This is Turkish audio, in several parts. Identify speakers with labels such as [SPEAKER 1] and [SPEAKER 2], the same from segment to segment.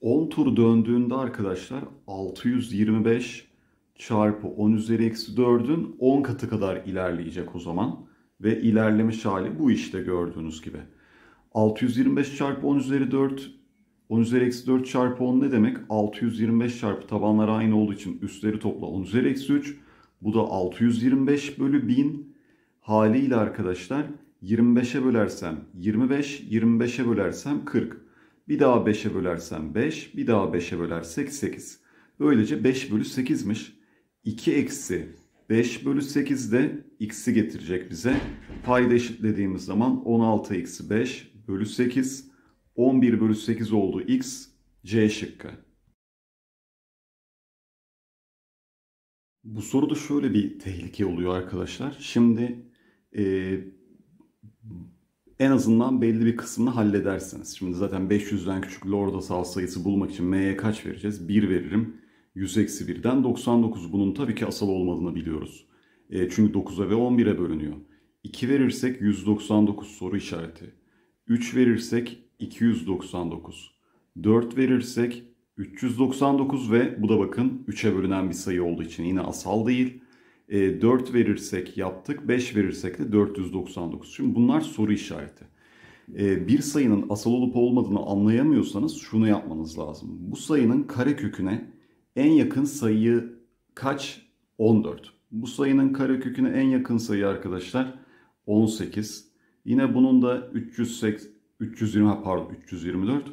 [SPEAKER 1] 10 tur döndüğünde arkadaşlar 625 çarpı 10 üzeri eksi 4'ün 10 katı kadar ilerleyecek o zaman. Ve ilerlemiş hali bu işte gördüğünüz gibi. 625 çarpı 10 üzeri 4 10 üzeri eksi 4 çarpı 10 ne demek? 625 çarpı tabanlar aynı olduğu için üstleri topla 10 üzeri eksi 3. Bu da 625 bölü 1000 haliyle arkadaşlar 25'e bölersem 25, 25'e bölersem 40. Bir daha 5'e bölersen 5. Bir daha 5'e bölersek 8. Böylece 5 bölü 8'miş. 2 eksi 5 bölü 8 de x'i getirecek bize. Payda eşitlediğimiz zaman 16 eksi 5 bölü 8. 11 bölü 8 olduğu x. C şıkkı. Bu soruda şöyle bir tehlike oluyor arkadaşlar. Şimdi e, en azından belli bir kısmını halledersiniz. Şimdi zaten 500'den küçük lorda sal sayısı bulmak için m'ye kaç vereceğiz? 1 veririm. 100 eksi 1'den 99 bunun tabii ki asal olmadığını biliyoruz. E, çünkü 9'a ve 11'e bölünüyor. 2 verirsek 199 soru işareti. 3 verirsek 299. 4 verirsek 399 ve bu da bakın 3'e bölünen bir sayı olduğu için yine asal değil. E, 4 verirsek yaptık, 5 verirsek de 499. Şimdi bunlar soru işareti. E, bir sayının asal olup olmadığını anlayamıyorsanız şunu yapmanız lazım. Bu sayının kareköküne en yakın sayı kaç? 14. Bu sayının kareköküne en yakın sayı arkadaşlar 18. Yine bunun da 308, 320 pardon 324.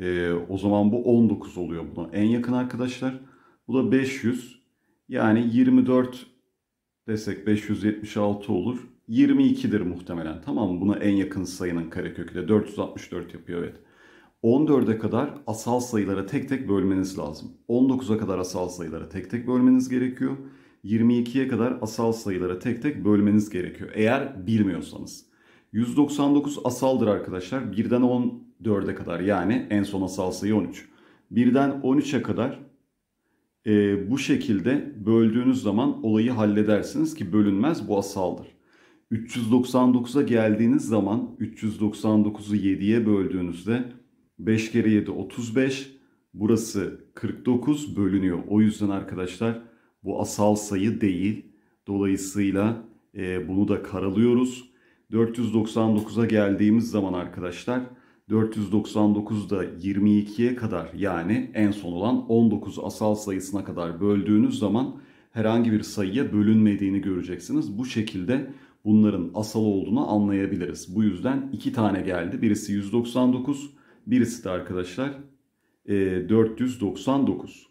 [SPEAKER 1] Ee, o zaman bu 19 oluyor buna en yakın arkadaşlar. Bu da 500. Yani 24 desek 576 olur. 22'dir muhtemelen. Tamam mı? Buna en yakın sayının karekökü de 464 yapıyor evet. 14'e kadar asal sayılara tek tek bölmeniz lazım. 19'a kadar asal sayılara tek tek bölmeniz gerekiyor. 22'ye kadar asal sayılara tek tek bölmeniz gerekiyor. Eğer bilmiyorsanız. 199 asaldır arkadaşlar. 1'den 14'e kadar yani en son asal sayı 13. 1'den 13'e kadar e, bu şekilde böldüğünüz zaman olayı halledersiniz ki bölünmez bu asaldır. 399'a geldiğiniz zaman 399'u 7'ye böldüğünüzde 5 kere 7 35 burası 49 bölünüyor. O yüzden arkadaşlar bu asal sayı değil. Dolayısıyla e, bunu da karalıyoruz. 499'a geldiğimiz zaman arkadaşlar 499'da 22'ye kadar yani en son olan 19 asal sayısına kadar böldüğünüz zaman herhangi bir sayıya bölünmediğini göreceksiniz. Bu şekilde bunların asal olduğunu anlayabiliriz. Bu yüzden iki tane geldi. Birisi 199, birisi de arkadaşlar 499. E,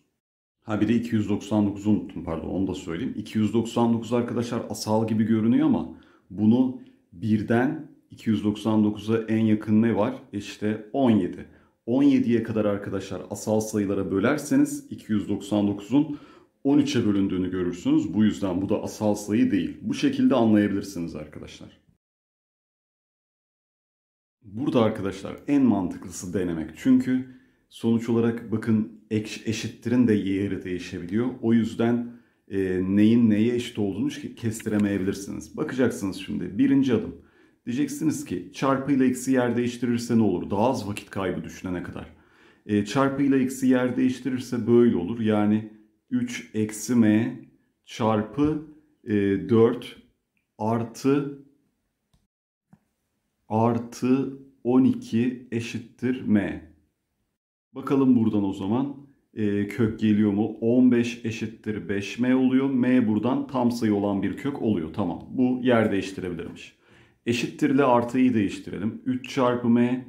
[SPEAKER 1] ha bir de 299'u unuttum pardon onu da söyleyeyim. 299 arkadaşlar asal gibi görünüyor ama bunu birden 299'a en yakın ne var? E işte 17. 17'ye kadar arkadaşlar asal sayılara bölerseniz 299'un 13'e bölündüğünü görürsünüz. Bu yüzden bu da asal sayı değil. Bu şekilde anlayabilirsiniz arkadaşlar. Burada arkadaşlar en mantıklısı denemek. Çünkü sonuç olarak bakın eşittirin de yeri değişebiliyor. O yüzden e, neyin neye eşit olduğunu kestiremeyebilirsiniz. Bakacaksınız şimdi. Birinci adım. Diyeceksiniz ki çarpı ile eksi yer değiştirirse ne olur? Daha az vakit kaybı düşünene kadar. E, ile eksi yer değiştirirse böyle olur. Yani 3 eksi m çarpı e, 4 artı artı 12 eşittir m. Bakalım buradan o zaman e, kök geliyor mu? 15 eşittir 5m oluyor. m buradan tam sayı olan bir kök oluyor. Tamam bu yer değiştirebilirmiş. Eşittirle artıyı değiştirelim. 3 çarpı m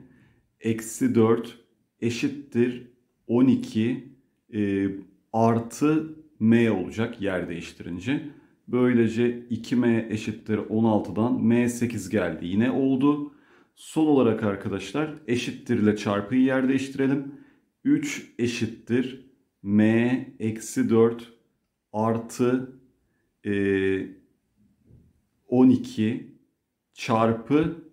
[SPEAKER 1] eksi 4 eşittir 12 e, artı m olacak yer değiştirince. Böylece 2m eşittir 16'dan m 8 geldi yine oldu. Son olarak arkadaşlar eşittir ile çarpıyı yer değiştirelim. 3 eşittir m eksi 4 artı e, 12 çarpı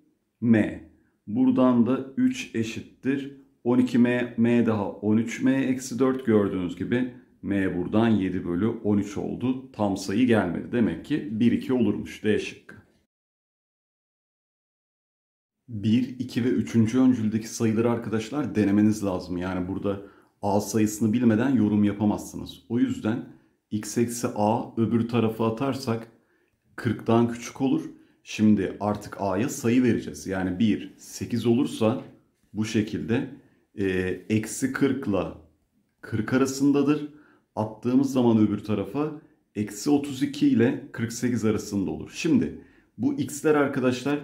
[SPEAKER 1] m. Buradan da 3 eşittir 12m, m daha 13m eksi 4 gördüğünüz gibi m buradan 7 bölü 13 oldu. Tam sayı gelmedi. Demek ki 1, 2 olurmuş D şıkkı. 1, 2 ve 3. öncüldeki sayıları arkadaşlar denemeniz lazım. Yani burada a sayısını bilmeden yorum yapamazsınız. O yüzden x eksi a öbür tarafa atarsak 40'dan küçük olur. Şimdi artık A'ya sayı vereceğiz. Yani 1, 8 olursa bu şekilde e, eksi 40 ile 40 arasındadır. Attığımız zaman öbür tarafa eksi 32 ile 48 arasında olur. Şimdi bu x'ler arkadaşlar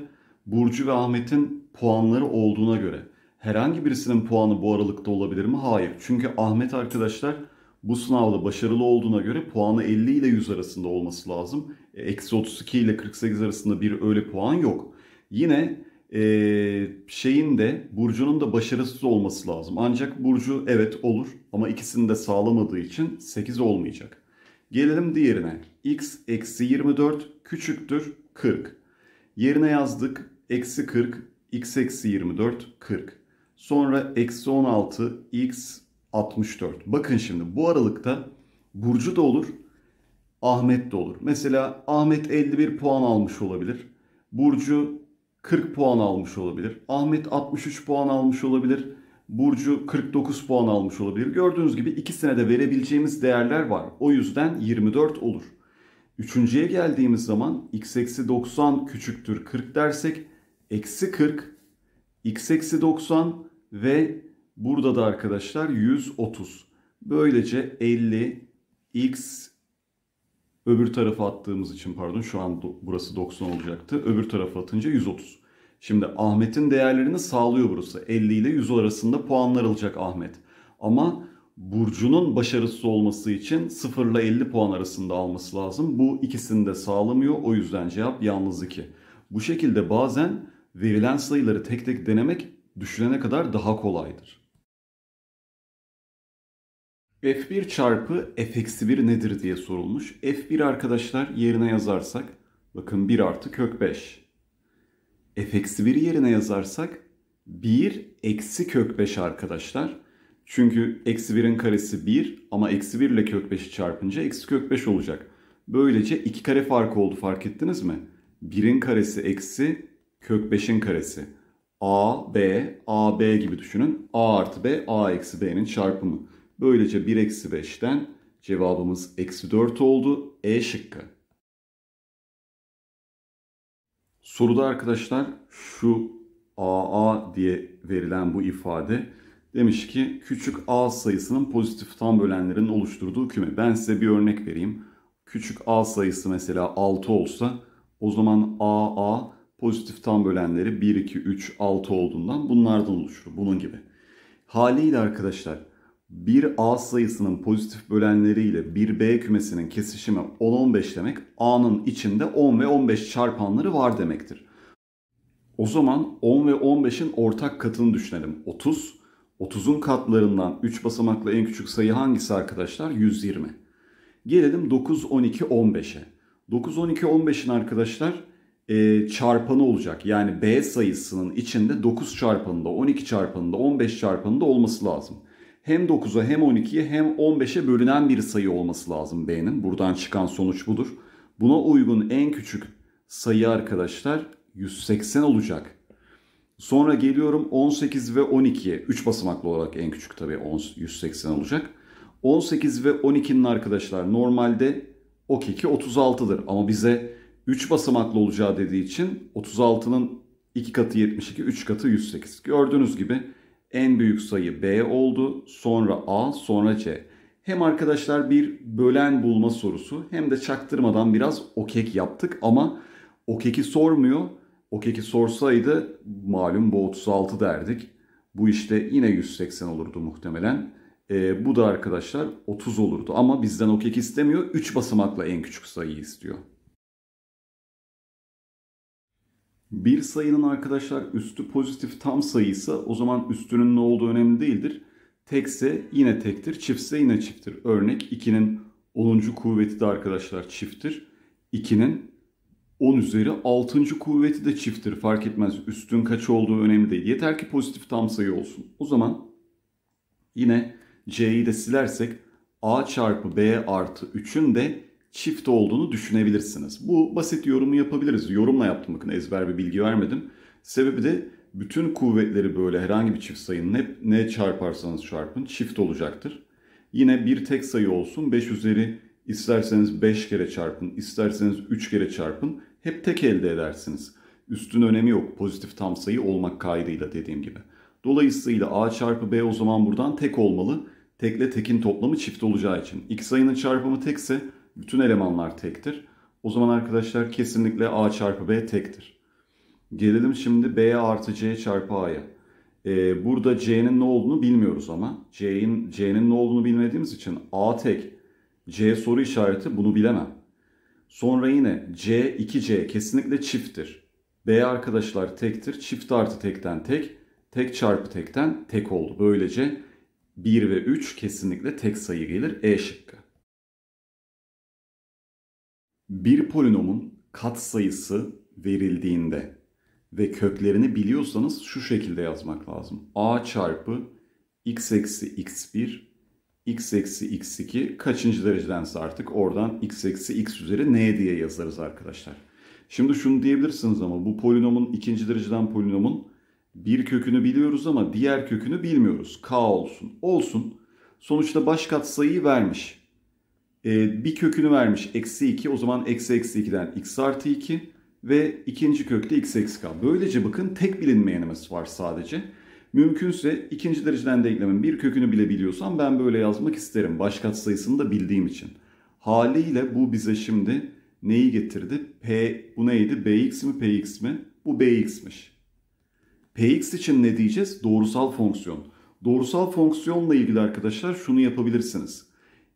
[SPEAKER 1] Burcu ve Ahmet'in puanları olduğuna göre herhangi birisinin puanı bu aralıkta olabilir mi? Hayır. Çünkü Ahmet arkadaşlar bu sınavda başarılı olduğuna göre puanı 50 ile 100 arasında olması lazım eksi 32 ile 48 arasında bir öyle puan yok. Yine e, şeyin de Burcu'nun da başarısız olması lazım. Ancak Burcu evet olur ama ikisini de sağlamadığı için 8 olmayacak. Gelelim diğerine. X eksi 24 küçüktür 40. Yerine yazdık eksi 40 x eksi 24 40. Sonra eksi 16 x 64. Bakın şimdi bu aralıkta Burcu da olur Ahmet de olur. Mesela Ahmet 51 puan almış olabilir. Burcu 40 puan almış olabilir. Ahmet 63 puan almış olabilir. Burcu 49 puan almış olabilir. Gördüğünüz gibi ikisine de verebileceğimiz değerler var. O yüzden 24 olur. Üçüncüye geldiğimiz zaman x eksi 90 küçüktür 40 dersek eksi 40, x eksi 90 ve burada da arkadaşlar 130. Böylece 50, x Öbür tarafa attığımız için pardon şu an burası 90 olacaktı. Öbür tarafa atınca 130. Şimdi Ahmet'in değerlerini sağlıyor burası. 50 ile 100 arasında puanlar alacak Ahmet. Ama Burcu'nun başarısız olması için 0 ile 50 puan arasında alması lazım. Bu ikisini de sağlamıyor. O yüzden cevap yalnız 2. Bu şekilde bazen verilen sayıları tek tek denemek düşünene kadar daha kolaydır f1 çarpı f-1 nedir diye sorulmuş. f1 arkadaşlar yerine yazarsak bakın 1 artı kök 5. f-1 yerine yazarsak 1 eksi kök 5 arkadaşlar. Çünkü eksi 1'in karesi 1 ama eksi 1 ile kök 5'i çarpınca eksi kök 5 olacak. Böylece 2 kare farkı oldu fark ettiniz mi? 1'in karesi eksi kök 5'in karesi. A, B, A, B gibi düşünün. A artı B, A eksi B'nin çarpımı. Böylece 1 eksi 5'ten cevabımız eksi 4 oldu. E şıkkı. Soruda arkadaşlar şu AA diye verilen bu ifade demiş ki küçük A sayısının pozitif tam bölenlerinin oluşturduğu küme. Ben size bir örnek vereyim. Küçük A sayısı mesela 6 olsa o zaman AA pozitif tam bölenleri 1, 2, 3, 6 olduğundan bunlardan oluşur. Bunun gibi. Haliyle arkadaşlar bir A sayısının pozitif bölenleriyle bir B kümesinin kesişimi 10-15 demek A'nın içinde 10 ve 15 çarpanları var demektir. O zaman 10 ve 15'in ortak katını düşünelim. 30. 30'un katlarından 3 basamaklı en küçük sayı hangisi arkadaşlar? 120. Gelelim 9, 12, 15'e. 9, 12, 15'in arkadaşlar e, çarpanı olacak. Yani B sayısının içinde 9 çarpanında, 12 çarpanında, 15 çarpanında olması lazım hem 9'a hem 12'ye hem 15'e bölünen bir sayı olması lazım B'nin. Buradan çıkan sonuç budur. Buna uygun en küçük sayı arkadaşlar 180 olacak. Sonra geliyorum 18 ve 12'ye. 3 basamaklı olarak en küçük tabii 180 olacak. 18 ve 12'nin arkadaşlar normalde o keki 36'dır. Ama bize 3 basamaklı olacağı dediği için 36'nın 2 katı 72, 3 katı 108. Gördüğünüz gibi en büyük sayı B oldu. Sonra A, sonra C. Hem arkadaşlar bir bölen bulma sorusu hem de çaktırmadan biraz okek yaptık ama okeki sormuyor. Okeki sorsaydı malum bu 36 derdik. Bu işte yine 180 olurdu muhtemelen. E, bu da arkadaşlar 30 olurdu ama bizden okek istemiyor. 3 basamakla en küçük sayıyı istiyor. Bir sayının arkadaşlar üstü pozitif tam sayıysa o zaman üstünün ne olduğu önemli değildir. Tekse yine tektir, çiftse yine çifttir. Örnek 2'nin 10. kuvveti de arkadaşlar çifttir. 2'nin 10 üzeri 6. kuvveti de çifttir. Fark etmez üstün kaç olduğu önemli değil. Yeter ki pozitif tam sayı olsun. O zaman yine C'yi de silersek A çarpı B artı 3'ün de çift olduğunu düşünebilirsiniz. Bu basit yorumu yapabiliriz. Yorumla yaptım bakın ezber bir bilgi vermedim. Sebebi de bütün kuvvetleri böyle herhangi bir çift sayının hep ne çarparsanız çarpın çift olacaktır. Yine bir tek sayı olsun 5 üzeri isterseniz 5 kere çarpın isterseniz 3 kere çarpın hep tek elde edersiniz. Üstün önemi yok pozitif tam sayı olmak kaydıyla dediğim gibi. Dolayısıyla a çarpı b o zaman buradan tek olmalı. Tekle tekin toplamı çift olacağı için. İki sayının çarpımı tekse bütün elemanlar tektir. O zaman arkadaşlar kesinlikle A çarpı B tektir. Gelelim şimdi B artı C çarpı A'ya. Ee, burada C'nin ne olduğunu bilmiyoruz ama. C'nin C'nin ne olduğunu bilmediğimiz için A tek. C soru işareti bunu bilemem. Sonra yine C 2C kesinlikle çifttir. B arkadaşlar tektir. Çift artı tekten tek. Tek çarpı tekten tek oldu. Böylece 1 ve 3 kesinlikle tek sayı gelir E şıkkı. Bir polinomun katsayısı verildiğinde ve köklerini biliyorsanız şu şekilde yazmak lazım. a çarpı x eksi x1 x eksi x2 kaçıncı derecedense artık oradan x eksi x üzeri n diye yazarız arkadaşlar. Şimdi şunu diyebilirsiniz ama bu polinomun ikinci dereceden polinomun bir kökünü biliyoruz ama diğer kökünü bilmiyoruz. K olsun. Olsun. Sonuçta baş katsayıyı vermiş. E, bir kökünü vermiş eksi 2 o zaman eksi eksi 2'den x artı 2 ve ikinci kökte x eksi k. Böylece bakın tek bilinmeyenimiz var sadece. Mümkünse ikinci dereceden denklemin bir kökünü bile biliyorsam ben böyle yazmak isterim. Baş sayısını da bildiğim için. Haliyle bu bize şimdi neyi getirdi? P, bu neydi? Bx mi Px mi? Bu Bx'miş. Px için ne diyeceğiz? Doğrusal fonksiyon. Doğrusal fonksiyonla ilgili arkadaşlar şunu yapabilirsiniz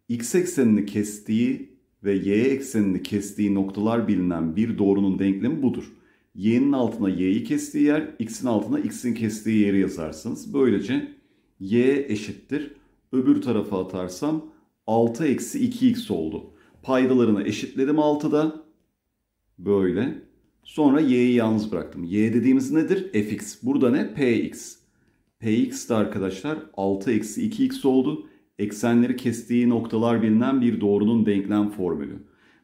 [SPEAKER 1] x eksenini kestiği ve y eksenini kestiği noktalar bilinen bir doğrunun denklemi budur. y'nin altına y'yi kestiği yer, x'in altına x'in kestiği yeri yazarsınız. Böylece y eşittir. Öbür tarafa atarsam 6 eksi 2x oldu. Paydalarını eşitledim 6'da. Böyle. Sonra y'yi yalnız bıraktım. y dediğimiz nedir? fx. Burada ne? px. px de arkadaşlar 6 eksi 2x oldu. Eksenleri kestiği noktalar bilinen bir doğrunun denklem formülü.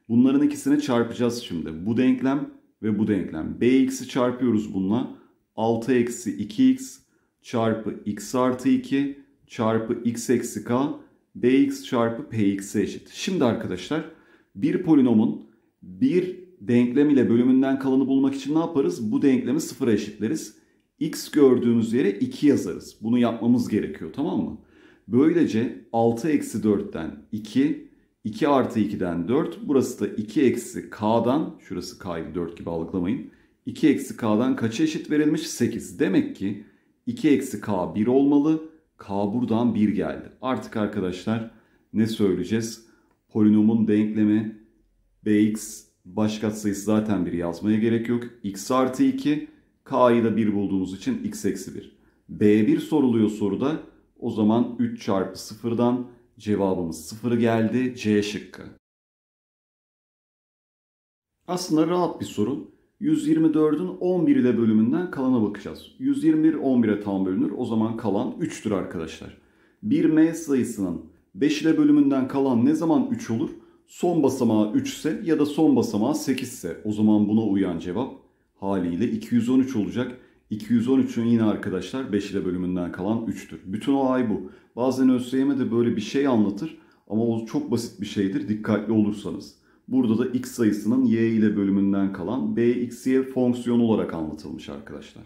[SPEAKER 1] Bunların ikisini çarpacağız şimdi. Bu denklem ve bu denklem. bx'i çarpıyoruz bununla. 6 eksi 2x çarpı x artı 2 çarpı x eksi k bx çarpı px'e eşit. Şimdi arkadaşlar bir polinomun bir denklem ile bölümünden kalanı bulmak için ne yaparız? Bu denklemi sıfıra eşitleriz. x gördüğümüz yere 2 yazarız. Bunu yapmamız gerekiyor tamam mı? Böylece 6 eksi 4'ten 2, 2 artı 2'den 4. Burası da 2 eksi k'dan, şurası k'yı 4 gibi algılamayın. 2 eksi k'dan kaça eşit verilmiş? 8. Demek ki 2 eksi k 1 olmalı. K buradan 1 geldi. Artık arkadaşlar ne söyleyeceğiz? Polinomun denklemi bx başkatsayısı zaten 1 yazmaya gerek yok. x artı 2 k'yı da 1 bulduğumuz için x eksi 1. B1 soruluyor soruda. O zaman 3 çarpı 0'dan cevabımız 0 geldi. C şıkkı. Aslında rahat bir soru. 124'ün 11 ile bölümünden kalana bakacağız. 121 11'e tam bölünür. O zaman kalan 3'tür arkadaşlar. Bir m sayısının 5 ile bölümünden kalan ne zaman 3 olur? Son basamağı 3 ise ya da son basamağı 8 ise o zaman buna uyan cevap haliyle 213 olacak. 213'ün yine arkadaşlar 5 ile bölümünden kalan 3'tür. Bütün olay bu. Bazen ÖSYM de böyle bir şey anlatır ama o çok basit bir şeydir dikkatli olursanız. Burada da x sayısının y ile bölümünden kalan bxy fonksiyon olarak anlatılmış arkadaşlar.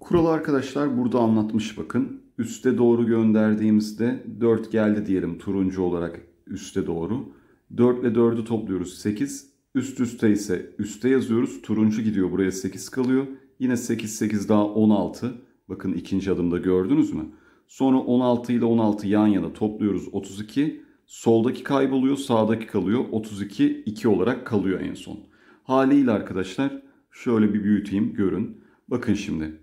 [SPEAKER 1] Kuralı arkadaşlar burada anlatmış bakın. Üste doğru gönderdiğimizde 4 geldi diyelim turuncu olarak üste doğru. 4 ile 4'ü topluyoruz 8. Üst üste ise üste yazıyoruz. Turuncu gidiyor buraya 8 kalıyor. Yine 8 8 daha 16. Bakın ikinci adımda gördünüz mü? Sonra 16 ile 16 yan yana topluyoruz 32. Soldaki kayboluyor sağdaki kalıyor. 32 2 olarak kalıyor en son. Haliyle arkadaşlar şöyle bir büyüteyim görün. Bakın şimdi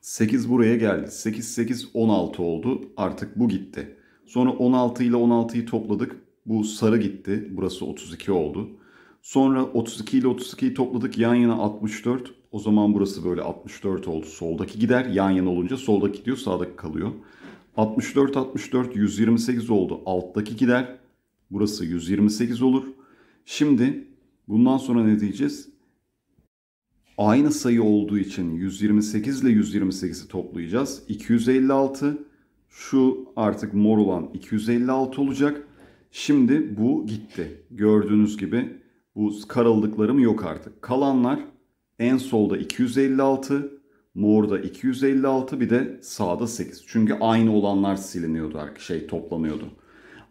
[SPEAKER 1] 8 buraya geldi. 8 8 16 oldu. Artık bu gitti. Sonra 16 ile 16'yı topladık. Bu sarı gitti. Burası 32 oldu. Sonra 32 ile 32'yi topladık yan yana 64. O zaman burası böyle 64 oldu. Soldaki gider yan yana olunca soldaki gidiyor sağdaki kalıyor. 64 64 128 oldu. Alttaki gider. Burası 128 olur. Şimdi bundan sonra ne diyeceğiz? Aynı sayı olduğu için 128 ile 128'i toplayacağız. 256 şu artık mor olan 256 olacak. Şimdi bu gitti. Gördüğünüz gibi bu karaldıklarım yok artık. Kalanlar en solda 256, morda 256 bir de sağda 8. Çünkü aynı olanlar siliniyordu şey toplanıyordu.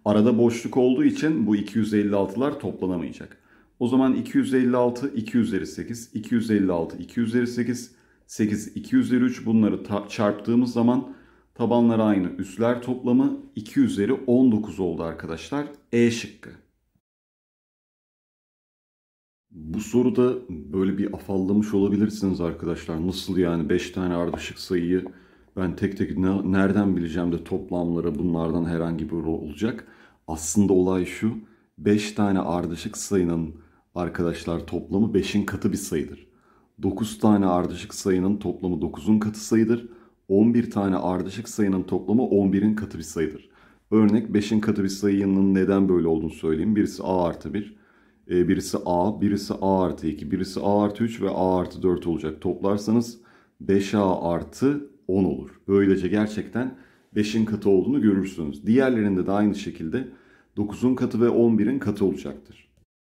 [SPEAKER 1] Arada boşluk olduğu için bu 256'lar toplanamayacak. O zaman 256, 2 üzeri 8, 256, 2 üzeri 8, 8, 2 üzeri 3 bunları çarptığımız zaman tabanlar aynı. Üsler toplamı 2 üzeri 19 oldu arkadaşlar. E şıkkı. Bu soruda böyle bir afallamış olabilirsiniz arkadaşlar. Nasıl yani 5 tane ardışık sayıyı ben tek tek ne, nereden bileceğim de toplamlara bunlardan herhangi bir olacak. Aslında olay şu. 5 tane ardışık sayının arkadaşlar toplamı 5'in katı bir sayıdır. 9 tane ardışık sayının toplamı 9'un katı sayıdır. 11 tane ardışık sayının toplamı 11'in katı bir sayıdır. Örnek 5'in katı bir sayının neden böyle olduğunu söyleyeyim. Birisi a artı 1. E, birisi A, birisi A artı 2, birisi A artı 3 ve A artı 4 olacak. Toplarsanız 5A artı 10 olur. Böylece gerçekten 5'in katı olduğunu görürsünüz. Diğerlerinde de aynı şekilde 9'un katı ve 11'in katı olacaktır.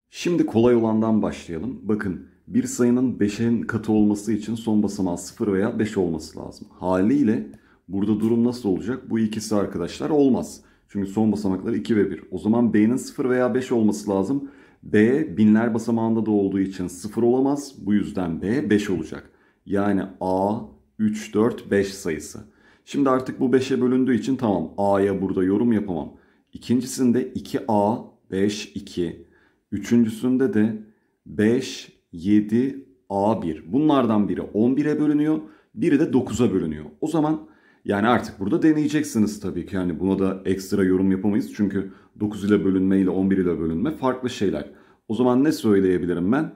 [SPEAKER 1] Şimdi kolay olandan başlayalım. Bakın bir sayının 5'in katı olması için son basamağı 0 veya 5 olması lazım. Haliyle burada durum nasıl olacak? Bu ikisi arkadaşlar olmaz. Çünkü son basamakları 2 ve 1. O zaman B'nin 0 veya 5 olması lazım. B binler basamağında da olduğu için 0 olamaz. Bu yüzden B 5 olacak. Yani A 3, 4, 5 sayısı. Şimdi artık bu 5'e bölündüğü için tamam A'ya burada yorum yapamam. İkincisinde 2A 5, 2. Üçüncüsünde de 5, 7, A1. Bunlardan biri 11'e bölünüyor. Biri de 9'a bölünüyor. O zaman yani artık burada deneyeceksiniz tabii ki. Yani buna da ekstra yorum yapamayız. Çünkü 9 ile bölünme ile 11 ile bölünme farklı şeyler. O zaman ne söyleyebilirim ben?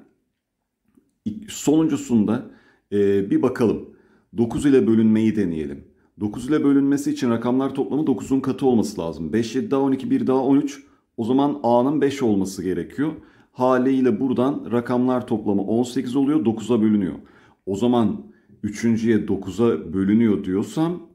[SPEAKER 1] Sonuncusunda e, bir bakalım. 9 ile bölünmeyi deneyelim. 9 ile bölünmesi için rakamlar toplamı 9'un katı olması lazım. 5, 7 daha 12, 1 daha 13. O zaman A'nın 5 olması gerekiyor. Haliyle buradan rakamlar toplamı 18 oluyor. 9'a bölünüyor. O zaman 3.ye 9'a bölünüyor diyorsam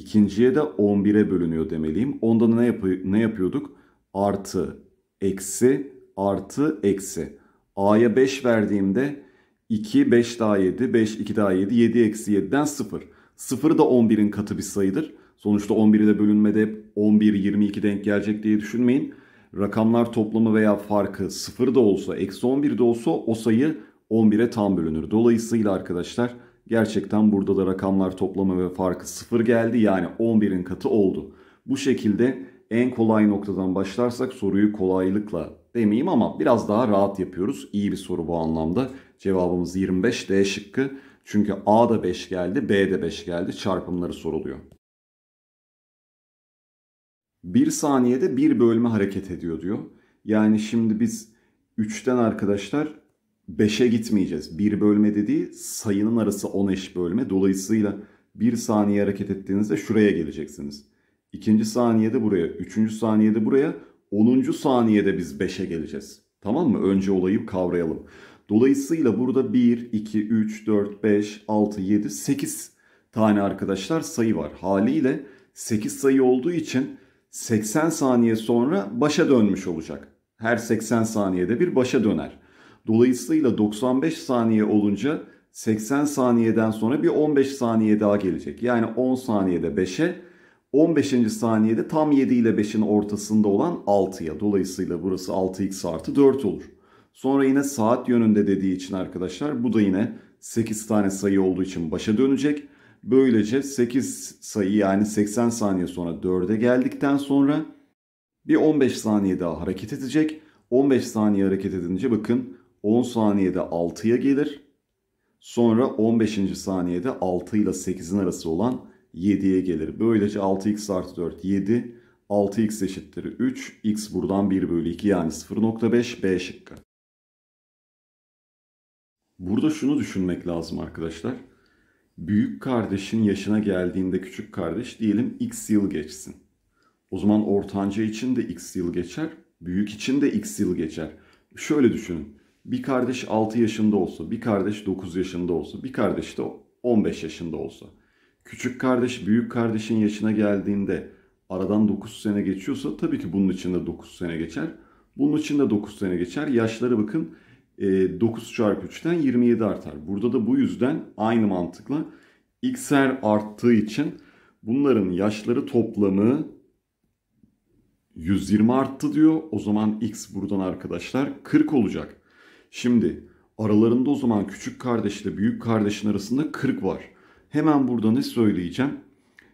[SPEAKER 1] İkinciye de 11'e bölünüyor demeliyim. Onda da ne, yap ne yapıyorduk? Artı, eksi, artı, eksi. A'ya 5 verdiğimde 2, 5 daha 7, 5, 2 daha 7, 7 eksi 7'den 0. 0 da 11'in katı bir sayıdır. Sonuçta 11'i ile bölünmede hep 11, 22 denk gelecek diye düşünmeyin. Rakamlar toplamı veya farkı 0 da olsa, eksi 11 de olsa o sayı 11'e tam bölünür. Dolayısıyla arkadaşlar Gerçekten burada da rakamlar toplama ve farkı sıfır geldi. Yani 11'in katı oldu. Bu şekilde en kolay noktadan başlarsak soruyu kolaylıkla demeyeyim ama biraz daha rahat yapıyoruz. İyi bir soru bu anlamda. Cevabımız 25 D şıkkı. Çünkü A da 5 geldi, B de 5 geldi. Çarpımları soruluyor. Bir saniyede bir bölme hareket ediyor diyor. Yani şimdi biz 3'ten arkadaşlar 5'e gitmeyeceğiz. Bir bölme dediği sayının arası 10 eş bölme. Dolayısıyla bir saniye hareket ettiğinizde şuraya geleceksiniz. İkinci saniyede buraya, üçüncü saniyede buraya, onuncu saniyede biz 5'e geleceğiz. Tamam mı? Önce olayı kavrayalım. Dolayısıyla burada 1, 2, 3, 4, 5, 6, 7, 8 tane arkadaşlar sayı var. Haliyle 8 sayı olduğu için 80 saniye sonra başa dönmüş olacak. Her 80 saniyede bir başa döner. Dolayısıyla 95 saniye olunca 80 saniyeden sonra bir 15 saniye daha gelecek. Yani 10 saniyede 5'e 15. saniyede tam 7 ile 5'in ortasında olan 6'ya. Dolayısıyla burası 6x artı 4 olur. Sonra yine saat yönünde dediği için arkadaşlar bu da yine 8 tane sayı olduğu için başa dönecek. Böylece 8 sayı yani 80 saniye sonra 4'e geldikten sonra bir 15 saniye daha hareket edecek. 15 saniye hareket edince bakın 10 saniyede 6'ya gelir. Sonra 15. saniyede 6 ile 8'in arası olan 7'ye gelir. Böylece 6x artı 4 7. 6x eşittir 3. x buradan 1 bölü 2 yani 0.5 B şıkkı. Burada şunu düşünmek lazım arkadaşlar. Büyük kardeşin yaşına geldiğinde küçük kardeş diyelim x yıl geçsin. O zaman ortanca için de x yıl geçer. Büyük için de x yıl geçer. Şöyle düşünün bir kardeş 6 yaşında olsa, bir kardeş 9 yaşında olsa, bir kardeş de 15 yaşında olsa. Küçük kardeş büyük kardeşin yaşına geldiğinde aradan 9 sene geçiyorsa tabii ki bunun için de 9 sene geçer. Bunun için de 9 sene geçer. Yaşları bakın 9 e, çarpı 3'ten 27 artar. Burada da bu yüzden aynı mantıkla x'er arttığı için bunların yaşları toplamı 120 arttı diyor. O zaman x buradan arkadaşlar 40 olacak. Şimdi aralarında o zaman küçük kardeşle büyük kardeşin arasında kırık var. Hemen burada ne söyleyeceğim?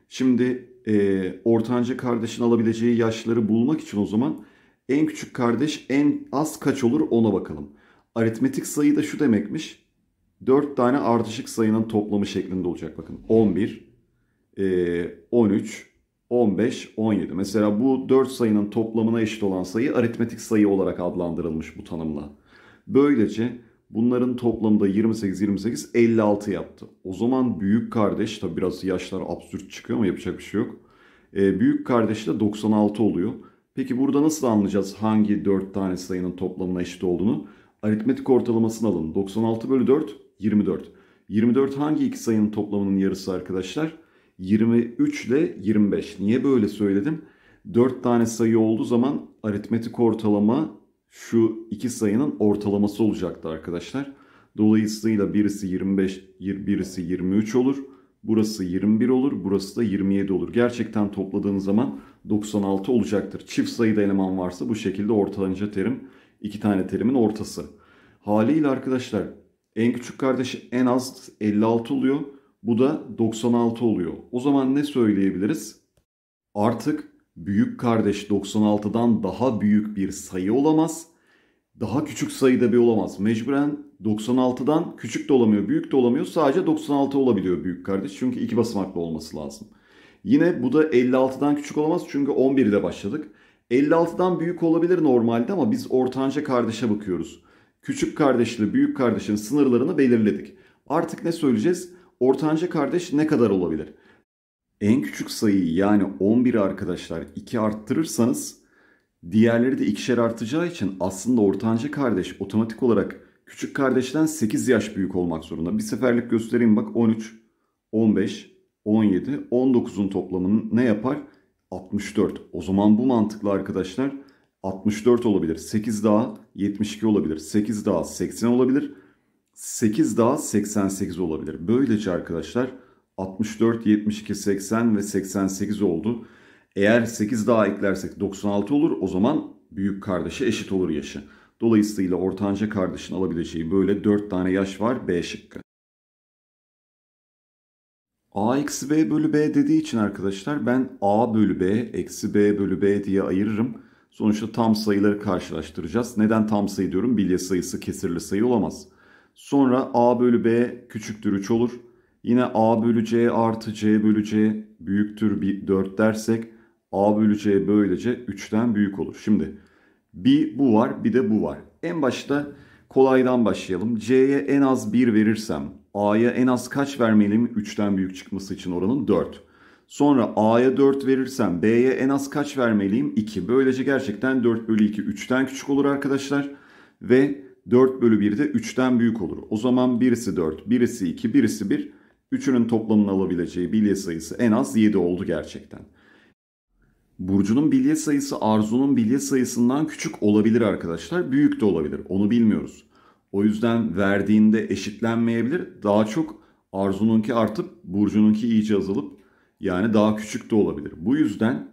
[SPEAKER 1] Şimdi e, ortanca kardeşin alabileceği yaşları bulmak için o zaman en küçük kardeş en az kaç olur ona bakalım. Aritmetik sayı da şu demekmiş. 4 tane artışık sayının toplamı şeklinde olacak bakın. 11, e, 13, 15, 17. Mesela bu 4 sayının toplamına eşit olan sayı aritmetik sayı olarak adlandırılmış bu tanımla. Böylece bunların toplamda 28 28 56 yaptı. O zaman büyük kardeş tabi biraz yaşlar absürt çıkıyor ama yapacak bir şey yok. E, büyük kardeş de 96 oluyor. Peki burada nasıl anlayacağız hangi 4 tane sayının toplamına eşit olduğunu? Aritmetik ortalamasını alın. 96 bölü 4 24. 24 hangi iki sayının toplamının yarısı arkadaşlar? 23 ile 25. Niye böyle söyledim? 4 tane sayı olduğu zaman aritmetik ortalama şu iki sayının ortalaması olacaktı arkadaşlar. Dolayısıyla birisi 25, birisi 23 olur. Burası 21 olur, burası da 27 olur. Gerçekten topladığınız zaman 96 olacaktır. Çift sayıda eleman varsa bu şekilde ortalanınca terim iki tane terimin ortası. Haliyle arkadaşlar en küçük kardeşi en az 56 oluyor. Bu da 96 oluyor. O zaman ne söyleyebiliriz? Artık büyük kardeş 96'dan daha büyük bir sayı olamaz. Daha küçük sayıda bir olamaz. Mecburen 96'dan küçük de olamıyor, büyük de olamıyor. Sadece 96 olabiliyor büyük kardeş. Çünkü iki basamaklı olması lazım. Yine bu da 56'dan küçük olamaz çünkü 11 ile başladık. 56'dan büyük olabilir normalde ama biz ortanca kardeşe bakıyoruz. Küçük kardeşli büyük kardeşin sınırlarını belirledik. Artık ne söyleyeceğiz? Ortanca kardeş ne kadar olabilir? en küçük sayıyı yani 11 arkadaşlar 2 arttırırsanız diğerleri de ikişer artacağı için aslında ortanca kardeş otomatik olarak küçük kardeşten 8 yaş büyük olmak zorunda. Bir seferlik göstereyim bak 13, 15, 17, 19'un toplamının ne yapar? 64. O zaman bu mantıklı arkadaşlar 64 olabilir. 8 daha 72 olabilir. 8 daha 80 olabilir. 8 daha 88 olabilir. Böylece arkadaşlar 64, 72, 80 ve 88 oldu. Eğer 8 daha eklersek 96 olur. O zaman büyük kardeşe eşit olur yaşı. Dolayısıyla ortanca kardeşin alabileceği böyle 4 tane yaş var B şıkkı. A eksi B bölü B dediği için arkadaşlar ben A bölü B eksi B bölü B diye ayırırım. Sonuçta tam sayıları karşılaştıracağız. Neden tam sayı diyorum? Bilye sayısı kesirli sayı olamaz. Sonra A bölü B küçüktür 3 olur. Yine a bölü c artı c bölü c büyüktür bir 4 dersek a bölü c böylece 3'ten büyük olur. Şimdi bir bu var bir de bu var. En başta kolaydan başlayalım. c'ye en az 1 verirsem a'ya en az kaç vermeliyim 3'ten büyük çıkması için oranın 4. Sonra A'ya 4 verirsem B'ye en az kaç vermeliyim? 2. Böylece gerçekten 4 bölü 2 3'ten küçük olur arkadaşlar. Ve 4 bölü 1 de 3'ten büyük olur. O zaman birisi 4, birisi 2, birisi 1. Üçünün toplamını alabileceği bilye sayısı en az 7 oldu gerçekten. Burcu'nun bilye sayısı Arzu'nun bilye sayısından küçük olabilir arkadaşlar. Büyük de olabilir. Onu bilmiyoruz. O yüzden verdiğinde eşitlenmeyebilir. Daha çok Arzu'nunki artıp Burcu'nunki iyice azalıp yani daha küçük de olabilir. Bu yüzden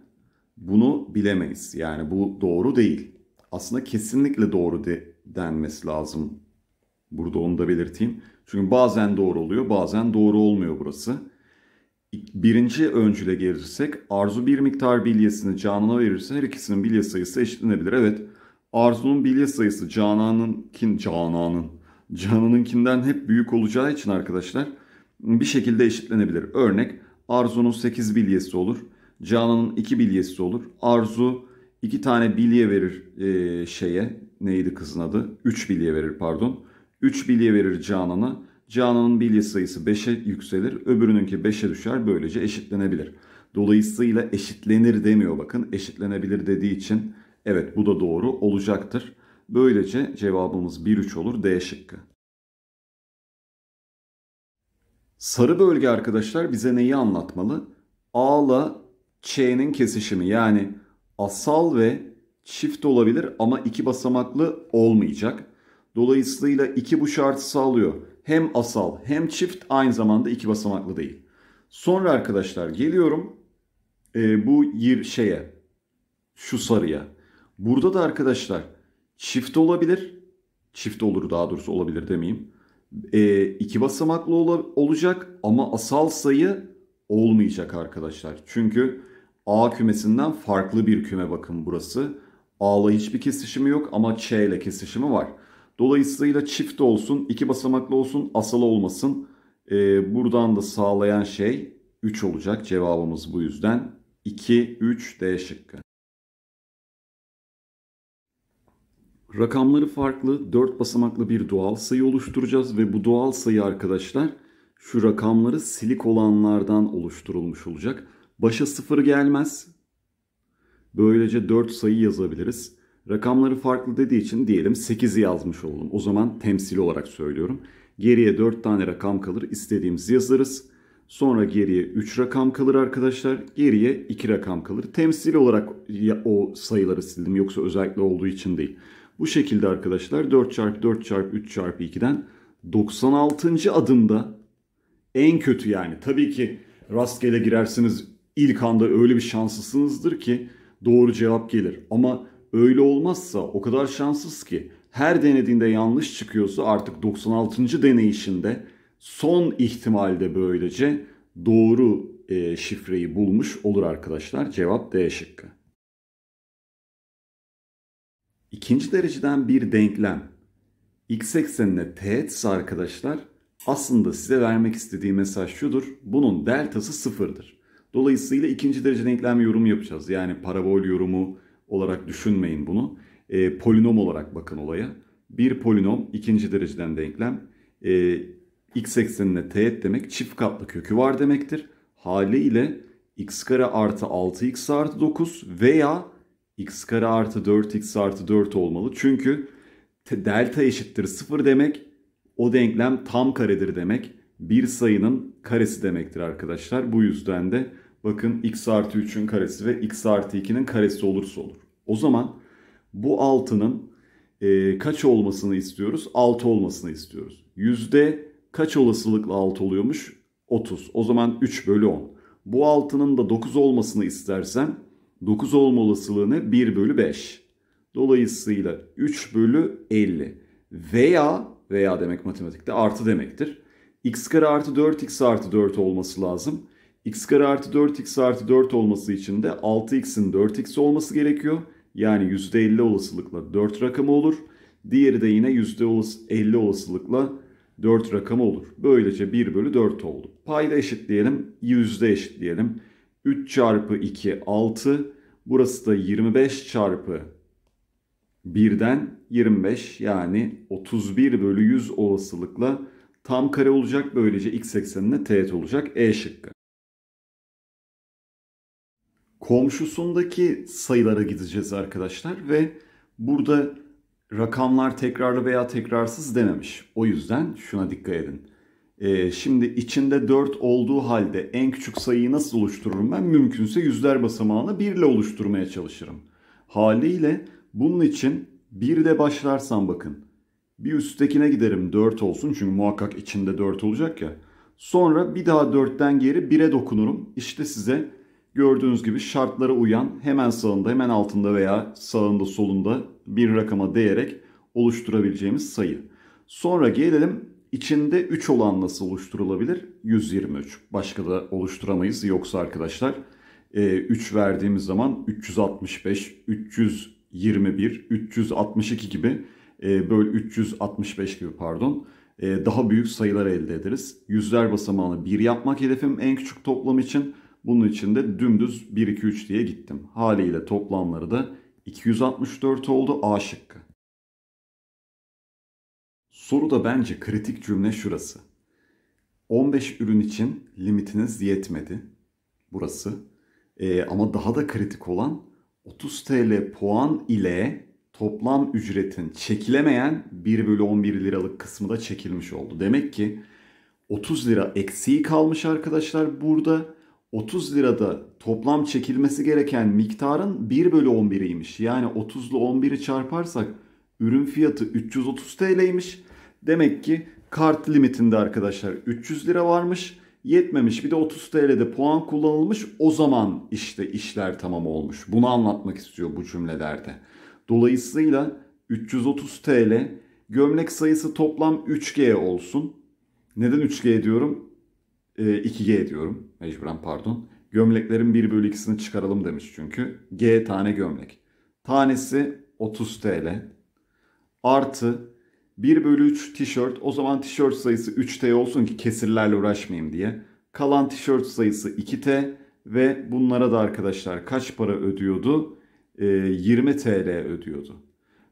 [SPEAKER 1] bunu bilemeyiz. Yani bu doğru değil. Aslında kesinlikle doğru de, denmesi lazım. Burada onu da belirteyim. Çünkü bazen doğru oluyor, bazen doğru olmuyor burası. Birinci öncüle gelirsek arzu bir miktar bilyesini canana verirse her ikisinin bilye sayısı eşitlenebilir. Evet arzunun bilye sayısı Canan'ın k'in cananın, cananınkinden hep büyük olacağı için arkadaşlar bir şekilde eşitlenebilir. Örnek arzunun 8 bilyesi olur. Canan'ın 2 bilyesi olur. Arzu 2 tane bilye verir e, şeye. Neydi kızın adı? 3 bilye verir pardon. 3 bilye verir Canan'a. Canan'ın bilye sayısı 5'e yükselir. Öbürününki 5'e düşer. Böylece eşitlenebilir. Dolayısıyla eşitlenir demiyor bakın. Eşitlenebilir dediği için evet bu da doğru olacaktır. Böylece cevabımız 1-3 olur D şıkkı. Sarı bölge arkadaşlar bize neyi anlatmalı? A ile Ç'nin kesişimi yani asal ve çift olabilir ama iki basamaklı olmayacak. Dolayısıyla iki bu şartı sağlıyor. Hem asal hem çift aynı zamanda iki basamaklı değil. Sonra arkadaşlar geliyorum e, bu yir şeye şu sarıya. Burada da arkadaşlar çift olabilir. Çift olur daha doğrusu olabilir demeyeyim. E, iki basamaklı ol olacak ama asal sayı olmayacak arkadaşlar. Çünkü A kümesinden farklı bir küme bakın burası. A'la hiçbir kesişimi yok ama Ç ile kesişimi var. Dolayısıyla çift olsun, iki basamaklı olsun, asalı olmasın. Ee, buradan da sağlayan şey 3 olacak. Cevabımız bu yüzden 2, 3 D şıkkı. Rakamları farklı 4 basamaklı bir doğal sayı oluşturacağız ve bu doğal sayı arkadaşlar şu rakamları silik olanlardan oluşturulmuş olacak. Başa 0 gelmez. Böylece 4 sayı yazabiliriz. Rakamları farklı dediği için diyelim 8'i yazmış olalım. O zaman temsili olarak söylüyorum. Geriye 4 tane rakam kalır. İstediğimizi yazarız. Sonra geriye 3 rakam kalır arkadaşlar. Geriye 2 rakam kalır. Temsili olarak o sayıları sildim. Yoksa özellikle olduğu için değil. Bu şekilde arkadaşlar 4 çarpı 4 çarpı 3 çarpı 2'den 96. adımda en kötü yani. Tabii ki rastgele girersiniz ilk anda öyle bir şanslısınızdır ki doğru cevap gelir. Ama Öyle olmazsa o kadar şanssız ki her denediğinde yanlış çıkıyorsa artık 96. deneyişinde son ihtimalde böylece doğru e, şifreyi bulmuş olur arkadaşlar. Cevap D şıkkı. İkinci dereceden bir denklem. X eksenine teğetse arkadaşlar aslında size vermek istediği mesaj şudur. Bunun deltası sıfırdır. Dolayısıyla ikinci derece denklem yorumu yapacağız. Yani parabol yorumu, olarak düşünmeyin bunu. E, polinom olarak bakın olaya. Bir polinom ikinci dereceden denklem e, x eksenine teğet demek çift katlı kökü var demektir. Haliyle x kare artı 6x artı 9 veya x kare artı 4x artı 4 olmalı. Çünkü delta eşittir 0 demek o denklem tam karedir demek. Bir sayının karesi demektir arkadaşlar. Bu yüzden de bakın x artı 3'ün karesi ve x artı 2'nin karesi olursa olur. O zaman bu altının e, kaç olmasını istiyoruz? 6 olmasını istiyoruz. Yüzde kaç olasılıkla 6 oluyormuş? 30. O zaman 3 bölü 10. Bu altının da 9 olmasını istersen, 9 olma olasılığını 1 bölü 5. Dolayısıyla 3 bölü 50 veya veya demek matematikte artı demektir. x kare artı 4x artı 4 olması lazım. x kare artı 4x artı 4 olması için de 6x'in 4x olması gerekiyor yani %50 olasılıkla 4 rakamı olur. Diğeri de yine %50 olasılıkla 4 rakamı olur. Böylece 1 bölü 4 oldu. Payda eşitleyelim. Yüzde eşitleyelim. 3 çarpı 2 6. Burası da 25 çarpı 1'den 25 yani 31 bölü 100 olasılıkla tam kare olacak. Böylece x eksenine teğet olacak. E şıkkı komşusundaki sayılara gideceğiz arkadaşlar ve burada rakamlar tekrarlı veya tekrarsız dememiş. O yüzden şuna dikkat edin. Ee, şimdi içinde 4 olduğu halde en küçük sayıyı nasıl oluştururum ben? Mümkünse yüzler basamağını 1 ile oluşturmaya çalışırım. Haliyle bunun için 1 de başlarsam bakın. Bir üsttekine giderim 4 olsun çünkü muhakkak içinde 4 olacak ya. Sonra bir daha 4'ten geri 1'e dokunurum. İşte size Gördüğünüz gibi şartlara uyan hemen sağında hemen altında veya sağında solunda bir rakama değerek oluşturabileceğimiz sayı. Sonra gelelim içinde 3 olan nasıl oluşturulabilir? 123. Başka da oluşturamayız yoksa arkadaşlar 3 e, verdiğimiz zaman 365, 321, 362 gibi e, böyle 365 gibi pardon e, daha büyük sayılar elde ederiz. Yüzler basamağını 1 yapmak hedefim en küçük toplam için. Bunun için de dümdüz 1, 2, 3 diye gittim. Haliyle toplamları da 264 oldu A şıkkı. Soruda bence kritik cümle şurası. 15 ürün için limitiniz yetmedi. Burası. Ee, ama daha da kritik olan 30 TL puan ile toplam ücretin çekilemeyen 1 bölü 11 liralık kısmı da çekilmiş oldu. Demek ki 30 lira eksiği kalmış arkadaşlar burada. 30 lirada toplam çekilmesi gereken miktarın 1 bölü 11'iymiş. Yani 30'lu 11'i çarparsak ürün fiyatı 330 TL'ymiş. Demek ki kart limitinde arkadaşlar 300 lira varmış. Yetmemiş bir de 30 TL'de puan kullanılmış. O zaman işte işler tamam olmuş. Bunu anlatmak istiyor bu cümlelerde. Dolayısıyla 330 TL gömlek sayısı toplam 3G olsun. Neden 3G diyorum? E, ee, 2G diyorum mecburen pardon. Gömleklerin 1 bölü 2'sini çıkaralım demiş çünkü. G tane gömlek. Tanesi 30 TL. Artı 1 bölü 3 tişört. O zaman tişört sayısı 3T olsun ki kesirlerle uğraşmayayım diye. Kalan tişört sayısı 2T ve bunlara da arkadaşlar kaç para ödüyordu? E, 20 TL ödüyordu.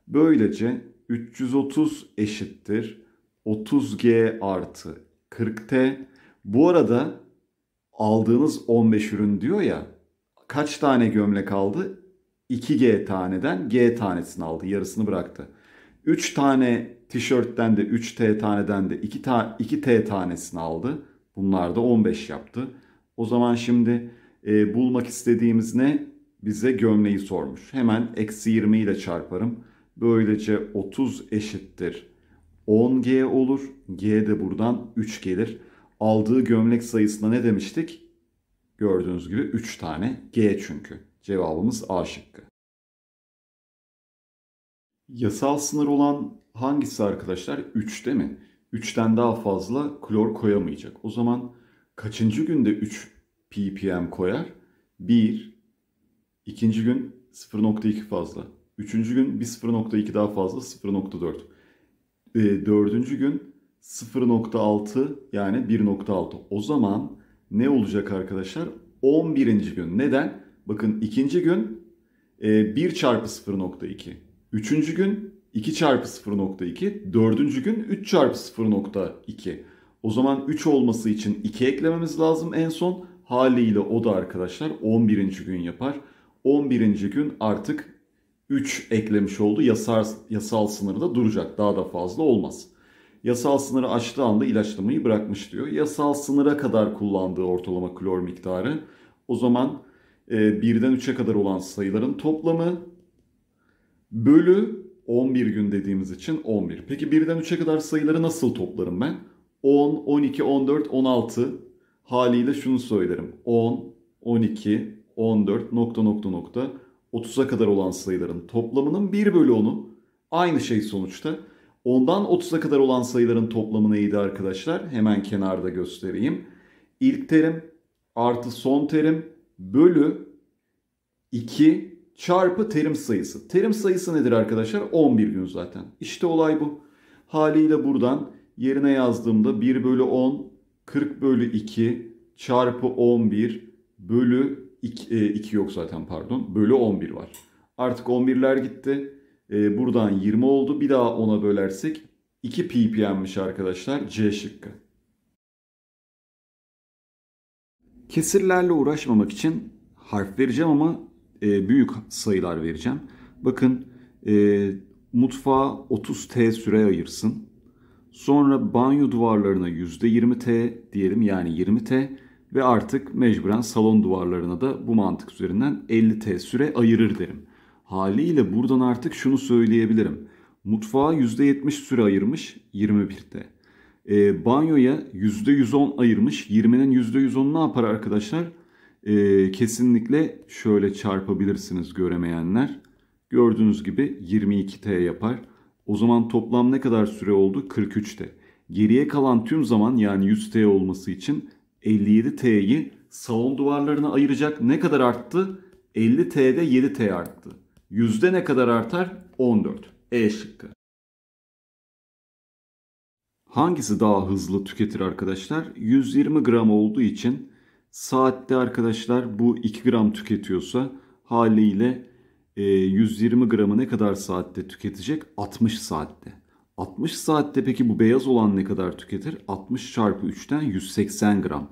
[SPEAKER 1] Böylece 330 eşittir 30G artı 40T bu arada aldığınız 15 ürün diyor ya kaç tane gömlek aldı? 2G taneden G tanesini aldı. Yarısını bıraktı. 3 tane tişörtten de 3T taneden de 2, ta 2T tanesini aldı. Bunlar da 15 yaptı. O zaman şimdi e, bulmak istediğimiz ne? Bize gömleği sormuş. Hemen eksi 20 ile çarparım. Böylece 30 eşittir 10G olur. G de buradan 3 gelir aldığı gömlek sayısına ne demiştik? Gördüğünüz gibi 3 tane G çünkü. Cevabımız A şıkkı. Yasal sınır olan hangisi arkadaşlar? 3 değil mi? 3'ten daha fazla klor koyamayacak. O zaman kaçıncı günde 3 ppm koyar? 1, ikinci gün 0.2 fazla. Üçüncü gün bir 0.2 daha fazla 0.4. E, ee, dördüncü gün 0.6 yani 1.6. O zaman ne olacak arkadaşlar? 11. gün. Neden? Bakın ikinci gün 1 e, çarpı 0.2. Üçüncü gün 2 çarpı 0.2. Dördüncü gün 3 çarpı 0.2. O zaman 3 olması için 2 eklememiz lazım en son. Haliyle o da arkadaşlar 11. gün yapar. 11. gün artık 3 eklemiş oldu. Yasal, yasal sınırda duracak. Daha da fazla olmaz. Yasal sınırı aştığı anda ilaçlamayı bırakmış diyor. Yasal sınıra kadar kullandığı ortalama klor miktarı o zaman e, 1'den 3'e kadar olan sayıların toplamı bölü 11 gün dediğimiz için 11. Peki 1'den 3'e kadar sayıları nasıl toplarım ben? 10, 12, 14, 16 haliyle şunu söylerim. 10, 12, 14, nokta nokta nokta 30'a kadar olan sayıların toplamının 1 bölü 10'u aynı şey sonuçta Ondan 30'a kadar olan sayıların toplamı neydi arkadaşlar? Hemen kenarda göstereyim. İlk terim artı son terim bölü 2 çarpı terim sayısı. Terim sayısı nedir arkadaşlar? 11 gün zaten. İşte olay bu. Haliyle buradan yerine yazdığımda 1 bölü 10, 40 bölü 2 çarpı 11 bölü 2, 2 e, yok zaten pardon. Bölü 11 var. Artık 11'ler gitti. Ee, buradan 20 oldu. Bir daha 10'a bölersek 2 ppm'miş arkadaşlar C şıkkı. Kesirlerle uğraşmamak için harf vereceğim ama e, büyük sayılar vereceğim. Bakın e, mutfağa 30T süre ayırsın. Sonra banyo duvarlarına %20T diyelim yani 20T ve artık mecburen salon duvarlarına da bu mantık üzerinden 50T süre ayırır derim. Haliyle buradan artık şunu söyleyebilirim. Mutfağa %70 süre ayırmış 21'de, E, ee, banyoya %110 ayırmış. 20'nin %110 ne yapar arkadaşlar? E, kesinlikle şöyle çarpabilirsiniz göremeyenler. Gördüğünüz gibi 22T yapar. O zaman toplam ne kadar süre oldu? 43T. Geriye kalan tüm zaman yani 100T olması için 57T'yi salon duvarlarına ayıracak ne kadar arttı? 50T'de 7T arttı. Yüzde ne kadar artar? 14. E şıkkı. Hangisi daha hızlı tüketir arkadaşlar? 120 gram olduğu için saatte arkadaşlar bu 2 gram tüketiyorsa haliyle 120 e, gramı ne kadar saatte tüketecek? 60 saatte. 60 saatte peki bu beyaz olan ne kadar tüketir? 60 çarpı 3'ten 180 gram.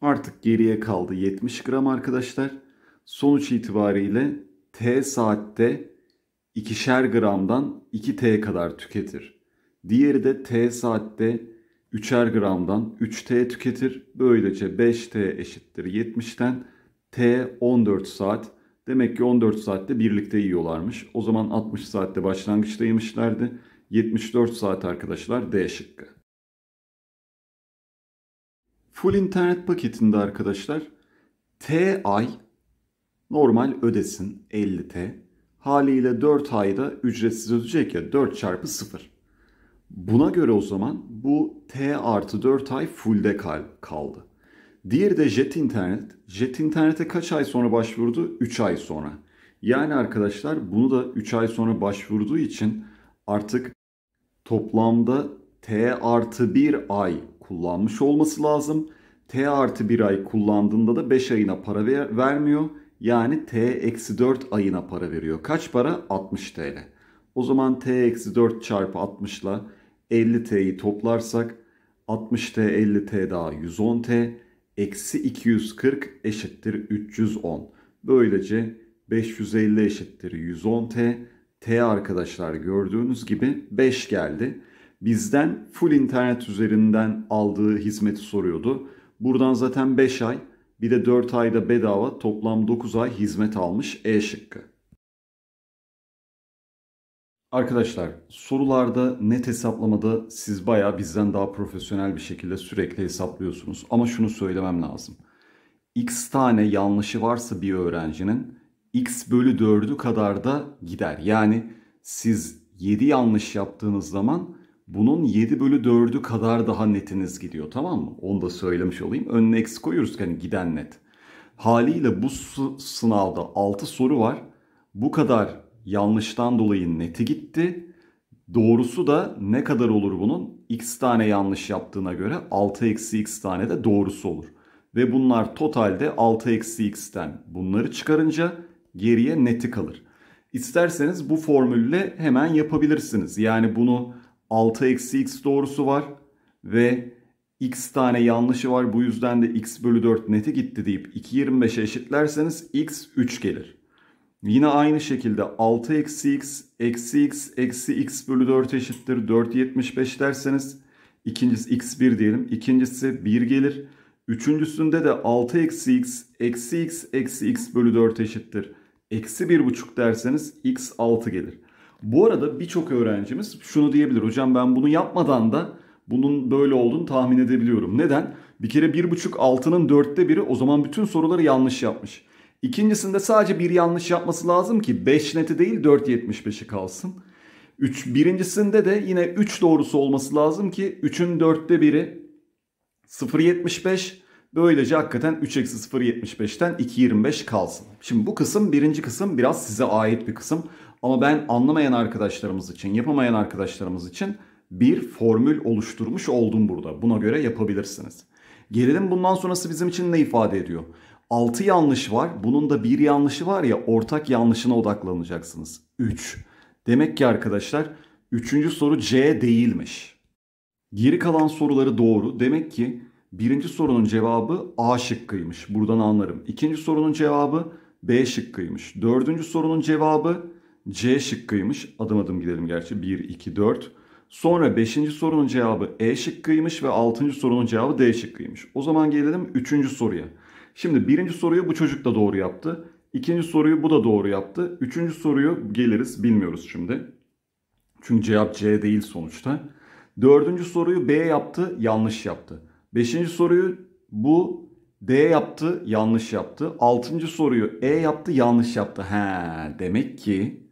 [SPEAKER 1] Artık geriye kaldı 70 gram arkadaşlar. Sonuç itibariyle T saatte ikişer gramdan 2T kadar tüketir. Diğeri de T saatte 3'er gramdan 3T tüketir. Böylece 5T eşittir 70'ten T 14 saat. Demek ki 14 saatte birlikte yiyorlarmış. O zaman 60 saatte başlangıçta yemişlerdi. 74 saat arkadaşlar D şıkkı. Full internet paketinde arkadaşlar T ay normal ödesin 50T. Haliyle 4 ayda ücretsiz ödeyecek ya 4 çarpı 0. Buna göre o zaman bu T artı 4 ay fullde kal kaldı. Diğeri de Jet İnternet. Jet İnternet'e kaç ay sonra başvurdu? 3 ay sonra. Yani arkadaşlar bunu da 3 ay sonra başvurduğu için artık toplamda T artı 1 ay kullanmış olması lazım. T artı 1 ay kullandığında da 5 ayına para ver vermiyor. Yani T-4 ayına para veriyor. Kaç para? 60 TL. O zaman T-4 çarpı 60 ile 50T'yi toplarsak 60T 50T daha 110T eksi 240 eşittir 310. Böylece 550 eşittir 110T. T arkadaşlar gördüğünüz gibi 5 geldi. Bizden full internet üzerinden aldığı hizmeti soruyordu. Buradan zaten 5 ay bir de 4 ayda bedava toplam 9 ay hizmet almış E şıkkı. Arkadaşlar sorularda net hesaplamada siz baya bizden daha profesyonel bir şekilde sürekli hesaplıyorsunuz. Ama şunu söylemem lazım. X tane yanlışı varsa bir öğrencinin X bölü 4'ü kadar da gider. Yani siz 7 yanlış yaptığınız zaman bunun 7 bölü 4'ü kadar daha netiniz gidiyor tamam mı? Onu da söylemiş olayım. Önüne eksi koyuyoruz hani giden net. Haliyle bu sınavda 6 soru var. Bu kadar yanlıştan dolayı neti gitti. Doğrusu da ne kadar olur bunun? X tane yanlış yaptığına göre 6 eksi X tane de doğrusu olur. Ve bunlar totalde 6 eksi X'ten bunları çıkarınca geriye neti kalır. İsterseniz bu formülle hemen yapabilirsiniz. Yani bunu 6 eksi x doğrusu var ve x tane yanlışı var. Bu yüzden de x bölü 4 neti gitti deyip 2.25'e eşitlerseniz x 3 gelir. Yine aynı şekilde 6 eksi x eksi x eksi x bölü 4 eşittir. 4.75 derseniz ikincisi x1 diyelim. ikincisi 1 gelir. Üçüncüsünde de 6 eksi x eksi x eksi x bölü 4 eşittir. Eksi 1.5 derseniz x 6 gelir. Bu arada birçok öğrencimiz şunu diyebilir. Hocam ben bunu yapmadan da bunun böyle olduğunu tahmin edebiliyorum. Neden? Bir kere bir buçuk altının dörtte biri o zaman bütün soruları yanlış yapmış. İkincisinde sadece bir yanlış yapması lazım ki 5 neti değil 4.75'i kalsın. 3, birincisinde de yine 3 doğrusu olması lazım ki 3'ün dörtte biri 0.75 böylece hakikaten 3-0.75'ten 2.25 kalsın. Şimdi bu kısım birinci kısım biraz size ait bir kısım. Ama ben anlamayan arkadaşlarımız için, yapamayan arkadaşlarımız için bir formül oluşturmuş oldum burada. Buna göre yapabilirsiniz. Gelelim bundan sonrası bizim için ne ifade ediyor? 6 yanlış var. Bunun da bir yanlışı var ya ortak yanlışına odaklanacaksınız. 3. Demek ki arkadaşlar 3. soru C değilmiş. Geri kalan soruları doğru. Demek ki birinci sorunun cevabı A şıkkıymış. Buradan anlarım. İkinci sorunun cevabı B şıkkıymış. Dördüncü sorunun cevabı C şıkkıymış. Adım adım gidelim gerçi. 1, 2, 4. Sonra 5. sorunun cevabı E şıkkıymış ve 6. sorunun cevabı D şıkkıymış. O zaman gelelim 3. soruya. Şimdi birinci soruyu bu çocuk da doğru yaptı. İkinci soruyu bu da doğru yaptı. Üçüncü soruyu geliriz bilmiyoruz şimdi. Çünkü cevap C değil sonuçta. Dördüncü soruyu B yaptı yanlış yaptı. Beşinci soruyu bu D yaptı yanlış yaptı. Altıncı soruyu E yaptı yanlış yaptı. He demek ki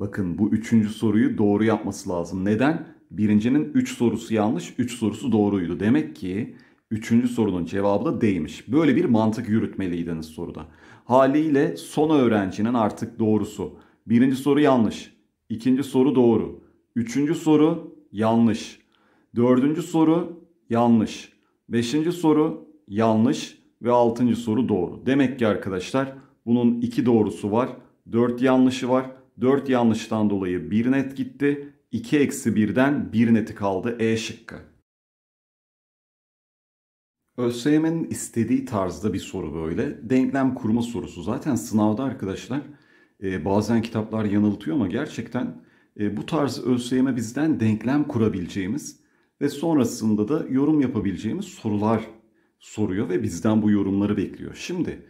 [SPEAKER 1] Bakın bu üçüncü soruyu doğru yapması lazım. Neden? Birincinin üç sorusu yanlış, üç sorusu doğruydu. Demek ki üçüncü sorunun cevabı da değmiş. Böyle bir mantık yürütmeliydiniz soruda. Haliyle son öğrencinin artık doğrusu. Birinci soru yanlış. ikinci soru doğru. Üçüncü soru yanlış. Dördüncü soru yanlış. Beşinci soru yanlış. Ve altıncı soru doğru. Demek ki arkadaşlar bunun iki doğrusu var. Dört yanlışı var. 4 yanlıştan dolayı 1 net gitti. 2 eksi 1'den 1 neti kaldı E şıkkı. ÖSYM'nin istediği tarzda bir soru böyle. Denklem kurma sorusu. Zaten sınavda arkadaşlar e, bazen kitaplar yanıltıyor ama gerçekten e, bu tarz ÖSYM bizden denklem kurabileceğimiz ve sonrasında da yorum yapabileceğimiz sorular soruyor ve bizden bu yorumları bekliyor. Şimdi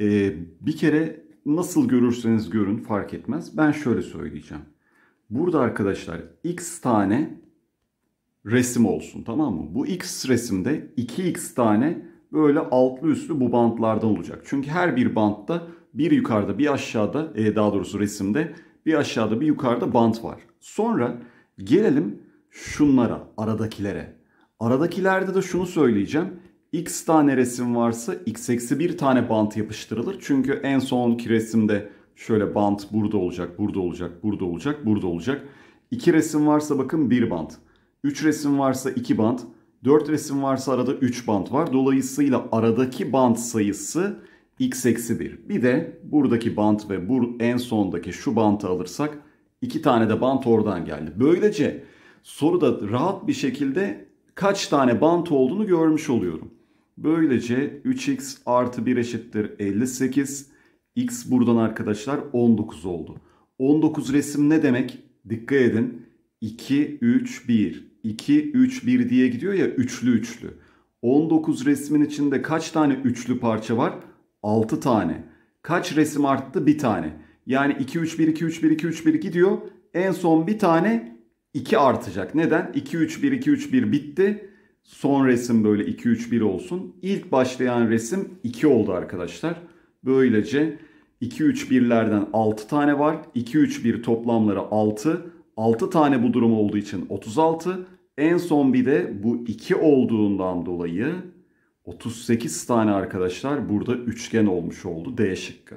[SPEAKER 1] e, bir kere nasıl görürseniz görün fark etmez. Ben şöyle söyleyeceğim. Burada arkadaşlar x tane resim olsun tamam mı? Bu x resimde 2x tane böyle altlı üstlü bu bantlardan olacak. Çünkü her bir bantta bir yukarıda bir aşağıda e, daha doğrusu resimde bir aşağıda bir yukarıda bant var. Sonra gelelim şunlara aradakilere. Aradakilerde de şunu söyleyeceğim x tane resim varsa x eksi bir tane bant yapıştırılır. Çünkü en sonki resimde şöyle bant burada olacak, burada olacak, burada olacak, burada olacak. 2 resim varsa bakın 1 bant. 3 resim varsa 2 bant. 4 resim varsa arada 3 bant var. Dolayısıyla aradaki bant sayısı x eksi 1. Bir de buradaki bant ve bu en sondaki şu bantı alırsak 2 tane de bant oradan geldi. Böylece soruda rahat bir şekilde kaç tane bant olduğunu görmüş oluyorum. Böylece 3x artı 1 eşittir 58. X buradan arkadaşlar 19 oldu. 19 resim ne demek? Dikkat edin. 2, 3, 1. 2, 3, 1 diye gidiyor ya üçlü üçlü. 19 resmin içinde kaç tane üçlü parça var? 6 tane. Kaç resim arttı? Bir tane. Yani 2, 3, 1, 2, 3, 1, 2, 3, 1 gidiyor. En son bir tane 2 artacak. Neden? 2, 3, 1, 2, 3, 1 bitti. Son resim böyle 2-3-1 olsun. İlk başlayan resim 2 oldu arkadaşlar. Böylece 2-3-1'lerden 6 tane var. 2-3-1 toplamları 6. 6 tane bu durum olduğu için 36. En son bir de bu 2 olduğundan dolayı 38 tane arkadaşlar burada üçgen olmuş oldu D şıkkı.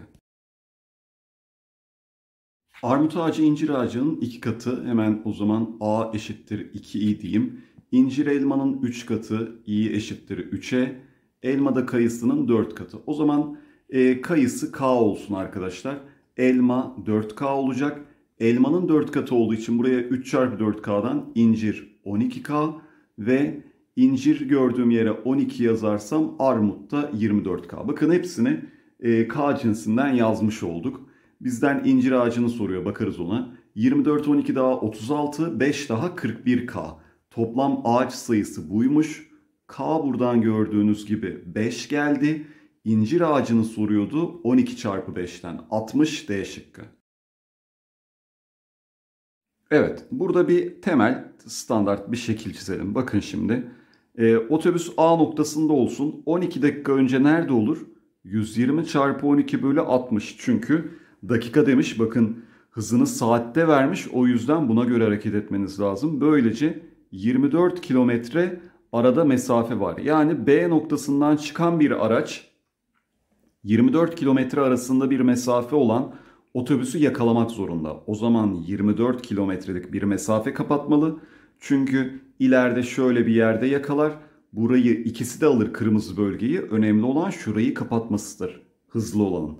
[SPEAKER 1] Armut ağacı incir ağacının iki katı hemen o zaman A eşittir 2i diyeyim. İncir elmanın 3 katı i eşittir 3'e. Elmada kayısının 4 katı. O zaman e, kayısı k olsun arkadaşlar. Elma 4k olacak. Elmanın 4 katı olduğu için buraya 3 çarpı 4k'dan incir 12k ve incir gördüğüm yere 12 yazarsam armut da 24k. Bakın hepsini e, k cinsinden yazmış olduk. Bizden incir ağacını soruyor bakarız ona. 24 12 daha 36 5 daha 41k. Toplam ağaç sayısı buymuş. K buradan gördüğünüz gibi 5 geldi. İncir ağacını soruyordu. 12 çarpı 5'ten 60 D şıkkı. Evet burada bir temel standart bir şekil çizelim. Bakın şimdi e, otobüs A noktasında olsun 12 dakika önce nerede olur? 120 çarpı 12 bölü 60 çünkü dakika demiş bakın hızını saatte vermiş o yüzden buna göre hareket etmeniz lazım. Böylece 24 kilometre arada mesafe var. Yani B noktasından çıkan bir araç 24 kilometre arasında bir mesafe olan otobüsü yakalamak zorunda. O zaman 24 kilometrelik bir mesafe kapatmalı. Çünkü ileride şöyle bir yerde yakalar. Burayı ikisi de alır kırmızı bölgeyi. Önemli olan şurayı kapatmasıdır. Hızlı olanın.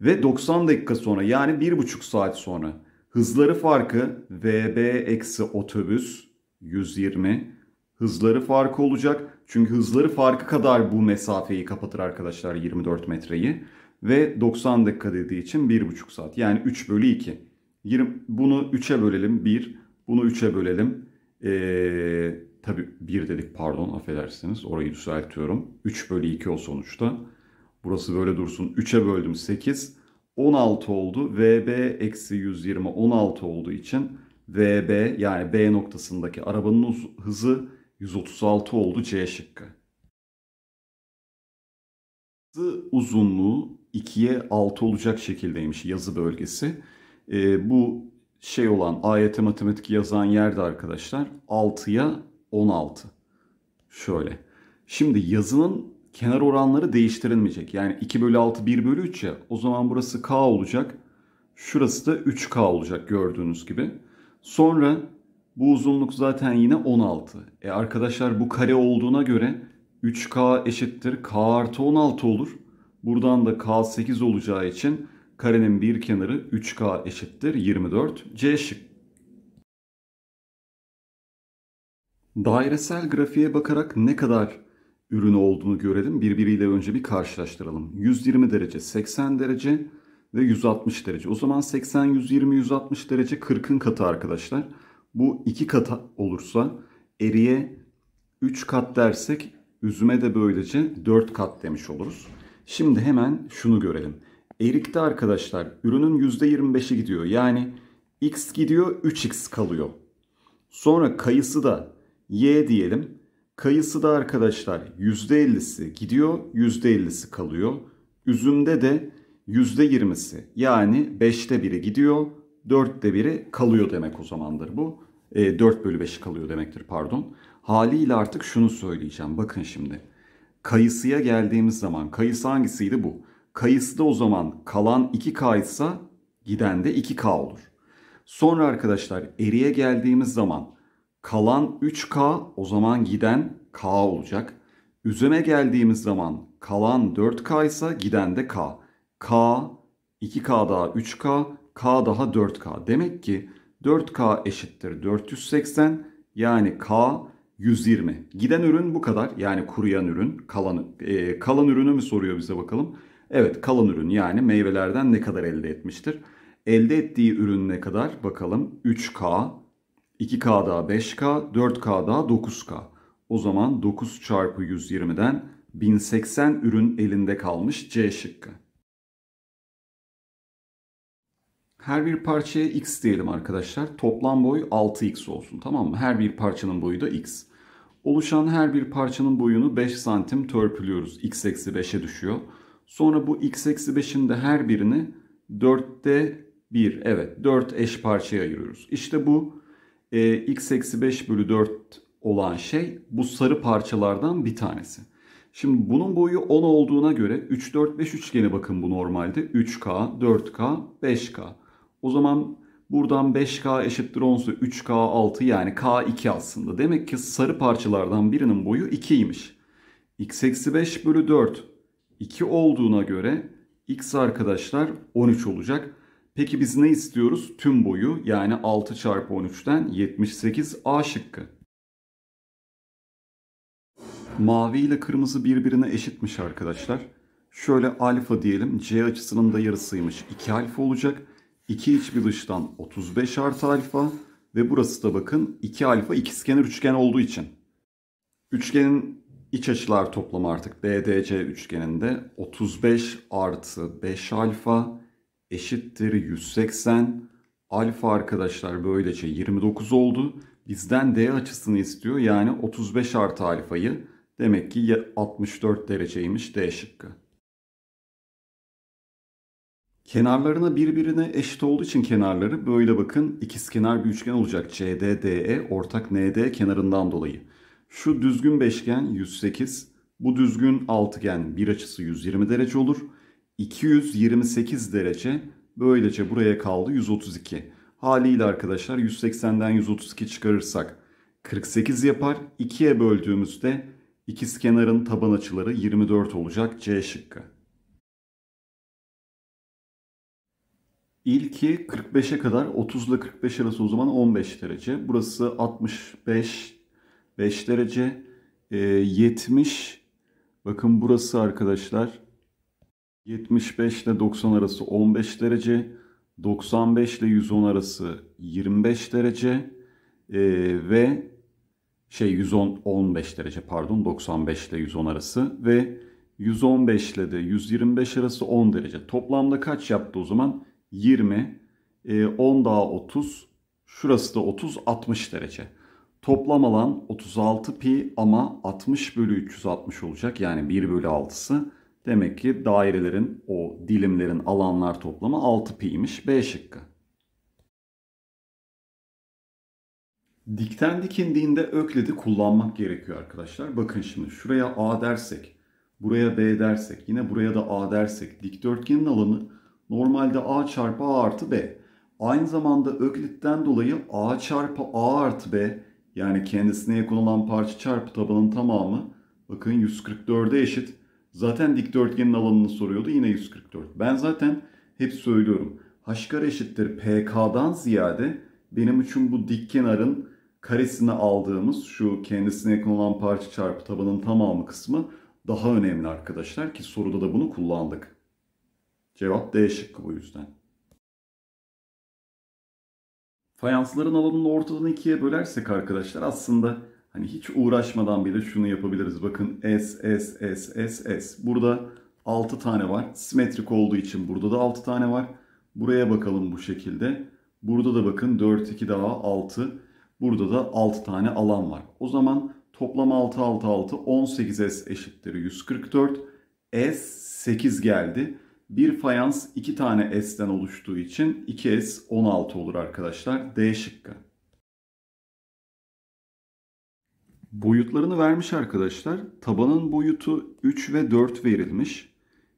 [SPEAKER 1] Ve 90 dakika sonra yani 1,5 saat sonra hızları farkı VB eksi otobüs 120. Hızları farkı olacak. Çünkü hızları farkı kadar bu mesafeyi kapatır arkadaşlar 24 metreyi. Ve 90 dakika dediği için 1,5 saat. Yani 3 bölü 2. 20, bunu 3'e bölelim 1. Bunu 3'e bölelim. Ee, tabii 1 dedik pardon affedersiniz. Orayı düzeltiyorum. 3 bölü 2 o sonuçta. Burası böyle dursun. 3'e böldüm 8. 16 oldu. VB eksi 120 16 olduğu için VB yani B noktasındaki arabanın hızı 136 oldu C şıkkı. Hızı uzunluğu 2'ye 6 olacak şekildeymiş yazı bölgesi. E, bu şey olan AYT matematik yazan yerde arkadaşlar 6'ya 16. Şöyle. Şimdi yazının kenar oranları değiştirilmeyecek. Yani 2 bölü 6 1 bölü 3 ya. O zaman burası K olacak. Şurası da 3K olacak gördüğünüz gibi. Sonra bu uzunluk zaten yine 16. E arkadaşlar bu kare olduğuna göre 3K eşittir K artı 16 olur. Buradan da K8 olacağı için karenin bir kenarı 3K eşittir 24. C şık. Dairesel grafiğe bakarak ne kadar ürün olduğunu görelim. Birbiriyle önce bir karşılaştıralım. 120 derece, 80 derece, ve 160 derece. O zaman 80, 120, 160 derece 40'ın katı arkadaşlar. Bu 2 kat olursa eriye 3 kat dersek üzüme de böylece 4 kat demiş oluruz. Şimdi hemen şunu görelim. Erikte arkadaşlar ürünün %25'i gidiyor. Yani x gidiyor 3x kalıyor. Sonra kayısı da y diyelim. Kayısı da arkadaşlar %50'si gidiyor %50'si kalıyor. Üzümde de %20'si yani 5'te biri gidiyor, 4'te biri kalıyor demek o zamandır bu. E, 4 bölü 5 kalıyor demektir pardon. Haliyle artık şunu söyleyeceğim bakın şimdi. Kayısıya geldiğimiz zaman kayısı hangisiydi bu? Kayısı da o zaman kalan 2K ise giden de 2K olur. Sonra arkadaşlar eriye geldiğimiz zaman kalan 3K o zaman giden K olacak. Üzüme geldiğimiz zaman kalan 4K ise giden de K. K, 2K daha 3K, K daha 4K. Demek ki 4K eşittir 480 yani K 120. Giden ürün bu kadar yani kuruyan ürün. Kalan, e, kalan ürünü mü soruyor bize bakalım. Evet kalan ürün yani meyvelerden ne kadar elde etmiştir. Elde ettiği ürün ne kadar bakalım 3K, 2K daha 5K, 4K daha 9K. O zaman 9 çarpı 120'den 1080 ürün elinde kalmış C şıkkı. Her bir parçaya x diyelim arkadaşlar. Toplam boy 6x olsun tamam mı? Her bir parçanın boyu da x. Oluşan her bir parçanın boyunu 5 santim törpülüyoruz. x eksi 5'e düşüyor. Sonra bu x eksi 5'in de her birini 4'te 1 evet 4 eş parçaya ayırıyoruz. İşte bu e, x eksi 5 bölü 4 olan şey bu sarı parçalardan bir tanesi. Şimdi bunun boyu 10 olduğuna göre 3, 4, 5 üçgeni bakın bu normalde. 3K, 4K, 5K. O zaman buradan 5K eşittir 10'su 3K 6 yani K2 aslında. Demek ki sarı parçalardan birinin boyu 2'ymiş. x eksi 5 bölü 4 2 olduğuna göre x arkadaşlar 13 olacak. Peki biz ne istiyoruz? Tüm boyu yani 6 çarpı 13'ten 78 A şıkkı. Mavi ile kırmızı birbirine eşitmiş arkadaşlar. Şöyle alfa diyelim. C açısının da yarısıymış. 2 alfa olacak. 2 iç bir dıştan 35 artı alfa ve burası da bakın 2 alfa ikizkenar üçgen olduğu için. Üçgenin iç açılar toplamı artık BDC üçgeninde 35 artı 5 alfa eşittir 180. Alfa arkadaşlar böylece 29 oldu. Bizden D açısını istiyor yani 35 artı alfayı demek ki 64 dereceymiş D şıkkı. Kenarlarına birbirine eşit olduğu için kenarları böyle bakın ikizkenar bir üçgen olacak. CDDE ortak ND kenarından dolayı. Şu düzgün beşgen 108, bu düzgün altıgen bir açısı 120 derece olur. 228 derece böylece buraya kaldı 132. Haliyle arkadaşlar 180'den 132 çıkarırsak 48 yapar. 2'ye böldüğümüzde ikizkenarın taban açıları 24 olacak C şıkkı. İlki 45'e kadar 30 ile 45 arası o zaman 15 derece. Burası 65 5 derece. E, ee, 70 bakın burası arkadaşlar 75 ile 90 arası 15 derece. 95 ile 110 arası 25 derece. E, ve şey 110 15 derece pardon 95 ile 110 arası ve 115 ile de 125 arası 10 derece. Toplamda kaç yaptı o zaman? 20, 10 e, daha 30, şurası da 30, 60 derece. Toplam alan 36 pi ama 60 bölü 360 olacak yani 1 bölü 6'sı. Demek ki dairelerin o dilimlerin alanlar toplamı 6 pi'ymiş B şıkkı. Dikten dikindiğinde ökledi kullanmak gerekiyor arkadaşlar. Bakın şimdi şuraya A dersek, buraya B dersek, yine buraya da A dersek dikdörtgenin alanı Normalde a çarpı a artı b. Aynı zamanda öklitten dolayı a çarpı a artı b yani kendisine yakın olan parça çarpı tabanın tamamı bakın 144'e eşit. Zaten dikdörtgenin alanını soruyordu yine 144. Ben zaten hep söylüyorum. H eşittir PK'dan ziyade benim için bu dik kenarın karesini aldığımız şu kendisine yakın olan parça çarpı tabanın tamamı kısmı daha önemli arkadaşlar ki soruda da bunu kullandık. Cevap D şıkkı bu yüzden. Fayansların alanını ortadan ikiye bölersek arkadaşlar aslında hani hiç uğraşmadan bile şunu yapabiliriz. Bakın S, S, S, S, S. Burada 6 tane var. Simetrik olduğu için burada da 6 tane var. Buraya bakalım bu şekilde. Burada da bakın 4, 2 daha 6. Burada da 6 tane alan var. O zaman toplam 6, 6, 6, 18S eşittir 144. S 8 geldi. Bir fayans iki tane S'den oluştuğu için 2S 16 olur arkadaşlar. D şıkkı. Boyutlarını vermiş arkadaşlar. Tabanın boyutu 3 ve 4 verilmiş.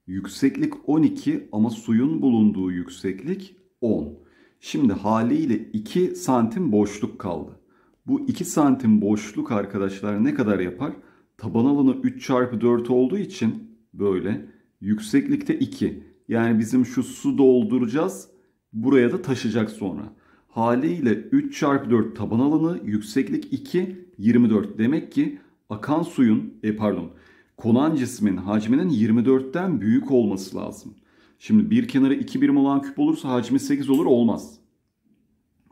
[SPEAKER 1] Yükseklik 12 ama suyun bulunduğu yükseklik 10. Şimdi haliyle 2 santim boşluk kaldı. Bu 2 santim boşluk arkadaşlar ne kadar yapar? Taban alanı 3 çarpı 4 olduğu için böyle Yükseklikte 2. Yani bizim şu su dolduracağız. Buraya da taşıyacak sonra. Haliyle 3 çarpı 4 taban alanı yükseklik 2 24. Demek ki akan suyun e pardon konan cismin hacminin 24'ten büyük olması lazım. Şimdi bir kenarı 2 birim olan küp olursa hacmi 8 olur olmaz.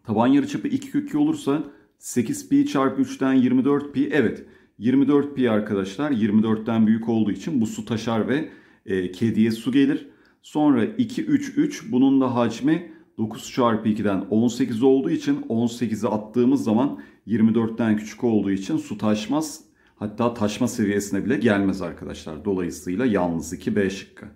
[SPEAKER 1] Taban yarıçapı 2 kök olursa 8 pi çarpı 3'ten 24 pi evet 24 pi arkadaşlar 24'ten büyük olduğu için bu su taşar ve e, kediye su gelir. Sonra 2, 3, 3 bunun da hacmi 9 çarpı 2'den 18 olduğu için 18'i attığımız zaman 24'ten küçük olduğu için su taşmaz. Hatta taşma seviyesine bile gelmez arkadaşlar. Dolayısıyla yalnız 2 B şıkkı.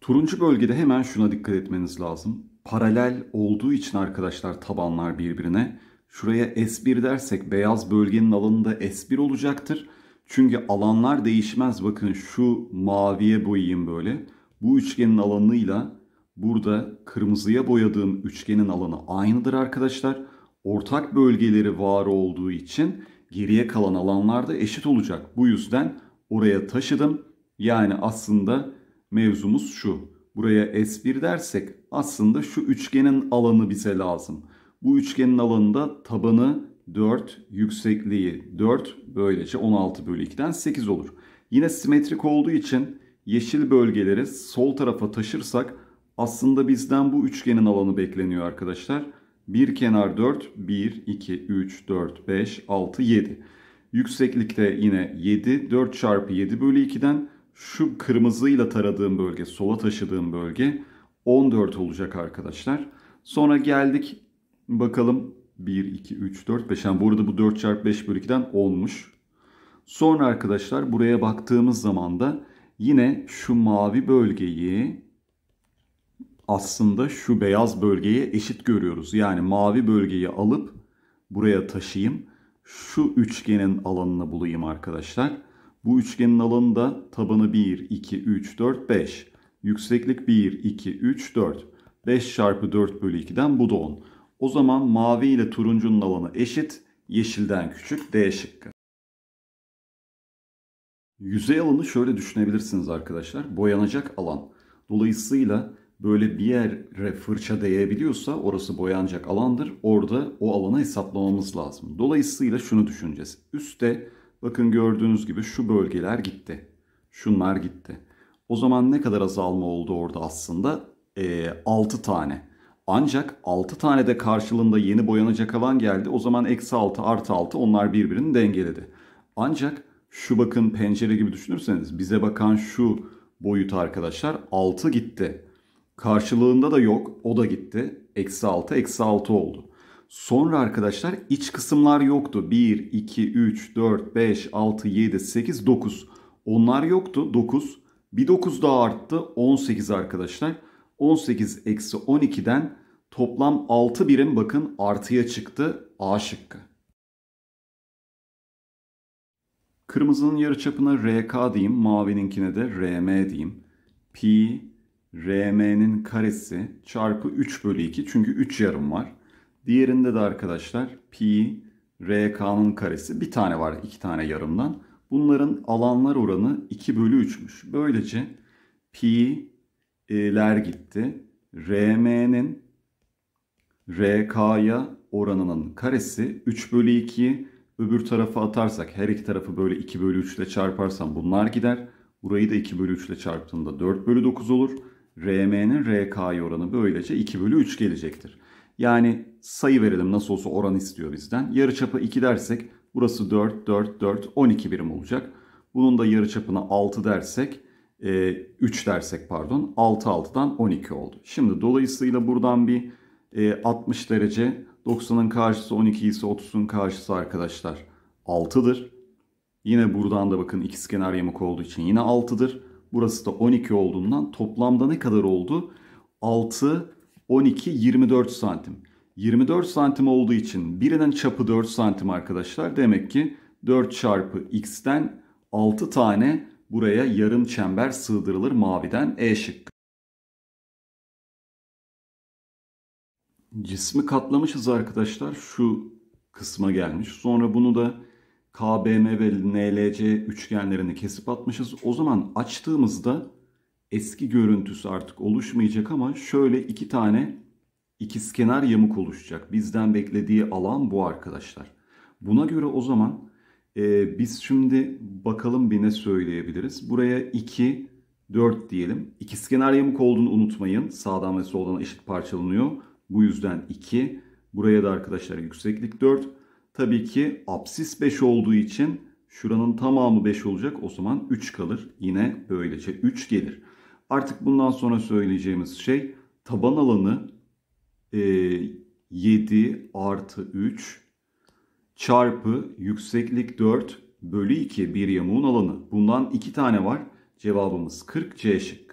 [SPEAKER 1] Turuncu bölgede hemen şuna dikkat etmeniz lazım. Paralel olduğu için arkadaşlar tabanlar birbirine. Şuraya S1 dersek beyaz bölgenin alanında S1 olacaktır. Çünkü alanlar değişmez. Bakın şu maviye boyayayım böyle. Bu üçgenin alanıyla burada kırmızıya boyadığım üçgenin alanı aynıdır arkadaşlar. Ortak bölgeleri var olduğu için geriye kalan alanlar da eşit olacak. Bu yüzden oraya taşıdım. Yani aslında mevzumuz şu. Buraya S1 dersek aslında şu üçgenin alanı bize lazım. Bu üçgenin alanında tabanı 4 yüksekliği 4 böylece 16 bölü 2'den 8 olur. Yine simetrik olduğu için yeşil bölgeleri sol tarafa taşırsak aslında bizden bu üçgenin alanı bekleniyor arkadaşlar. Bir kenar 4, 1, 2, 3, 4, 5, 6, 7. Yükseklikte yine 7, 4 çarpı 7 bölü 2'den şu kırmızıyla taradığım bölge, sola taşıdığım bölge 14 olacak arkadaşlar. Sonra geldik bakalım 1, 2, 3, 4, 5. Yani bu arada bu 4 çarpı 5 bölü 2'den 10'muş. Sonra arkadaşlar buraya baktığımız zaman da yine şu mavi bölgeyi aslında şu beyaz bölgeye eşit görüyoruz. Yani mavi bölgeyi alıp buraya taşıyayım. Şu üçgenin alanını bulayım arkadaşlar. Bu üçgenin alanı da tabanı 1, 2, 3, 4, 5. Yükseklik 1, 2, 3, 4. 5 çarpı 4 bölü 2'den bu da 10. O zaman mavi ile turuncunun alanı eşit, yeşilden küçük D şıkkı. Yüzey alanı şöyle düşünebilirsiniz arkadaşlar. Boyanacak alan. Dolayısıyla böyle bir yere fırça değebiliyorsa orası boyanacak alandır. Orada o alana hesaplamamız lazım. Dolayısıyla şunu düşüneceğiz. Üste bakın gördüğünüz gibi şu bölgeler gitti. Şunlar gitti. O zaman ne kadar azalma oldu orada aslında? E, ee, 6 tane. Ancak 6 tane de karşılığında yeni boyanacak alan geldi. O zaman eksi 6 artı 6 onlar birbirini dengeledi. Ancak şu bakın pencere gibi düşünürseniz bize bakan şu boyut arkadaşlar 6 gitti. Karşılığında da yok o da gitti. Eksi 6 eksi 6 oldu. Sonra arkadaşlar iç kısımlar yoktu. 1, 2, 3, 4, 5, 6, 7, 8, 9. Onlar yoktu 9. Bir 9 daha arttı 18 arkadaşlar. 18 eksi 12'den toplam 6 birim bakın artıya çıktı A şıkkı. Kırmızının yarıçapına RK diyeyim, mavininkine de RM diyeyim. Pi RM'nin karesi çarpı 3 bölü 2 çünkü 3 yarım var. Diğerinde de arkadaşlar pi RK'nın karesi bir tane var iki tane yarımdan. Bunların alanlar oranı 2 bölü 3'müş. Böylece pi ler gitti. RM'nin RK'ya oranının karesi 3 bölü 2'yi öbür tarafa atarsak her iki tarafı böyle 2 bölü 3 ile çarparsam bunlar gider. Burayı da 2 bölü 3 ile çarptığımda 4 bölü 9 olur. RM'nin RK'ya oranı böylece 2 bölü 3 gelecektir. Yani sayı verelim nasıl olsa oran istiyor bizden. Yarı Yarıçapı 2 dersek burası 4, 4, 4, 12 birim olacak. Bunun da yarı çapına 6 dersek e, ee, 3 dersek pardon 6 6'dan 12 oldu. Şimdi dolayısıyla buradan bir e, 60 derece 90'ın karşısı 12 ise 30'un karşısı arkadaşlar 6'dır. Yine buradan da bakın ikizkenar yamuk olduğu için yine 6'dır. Burası da 12 olduğundan toplamda ne kadar oldu? 6, 12, 24 santim. 24 santim olduğu için birinin çapı 4 santim arkadaşlar. Demek ki 4 çarpı x'ten 6 tane Buraya yarım çember sığdırılır maviden E şıkkı. Cismi katlamışız arkadaşlar. Şu kısma gelmiş. Sonra bunu da KBM ve NLC üçgenlerini kesip atmışız. O zaman açtığımızda eski görüntüsü artık oluşmayacak ama şöyle iki tane ikizkenar yamuk oluşacak. Bizden beklediği alan bu arkadaşlar. Buna göre o zaman ee, biz şimdi bakalım bir ne söyleyebiliriz. Buraya 2, 4 diyelim. İkizkenar yamuk olduğunu unutmayın. Sağdan ve soldan eşit parçalanıyor. Bu yüzden 2. Buraya da arkadaşlar yükseklik 4. Tabii ki apsis 5 olduğu için şuranın tamamı 5 olacak. O zaman 3 kalır. Yine böylece 3 gelir. Artık bundan sonra söyleyeceğimiz şey taban alanı e, 7 artı 3 çarpı yükseklik 4 bölü 2 bir yamuğun alanı. Bundan 2 tane var. Cevabımız 40 C şıkkı.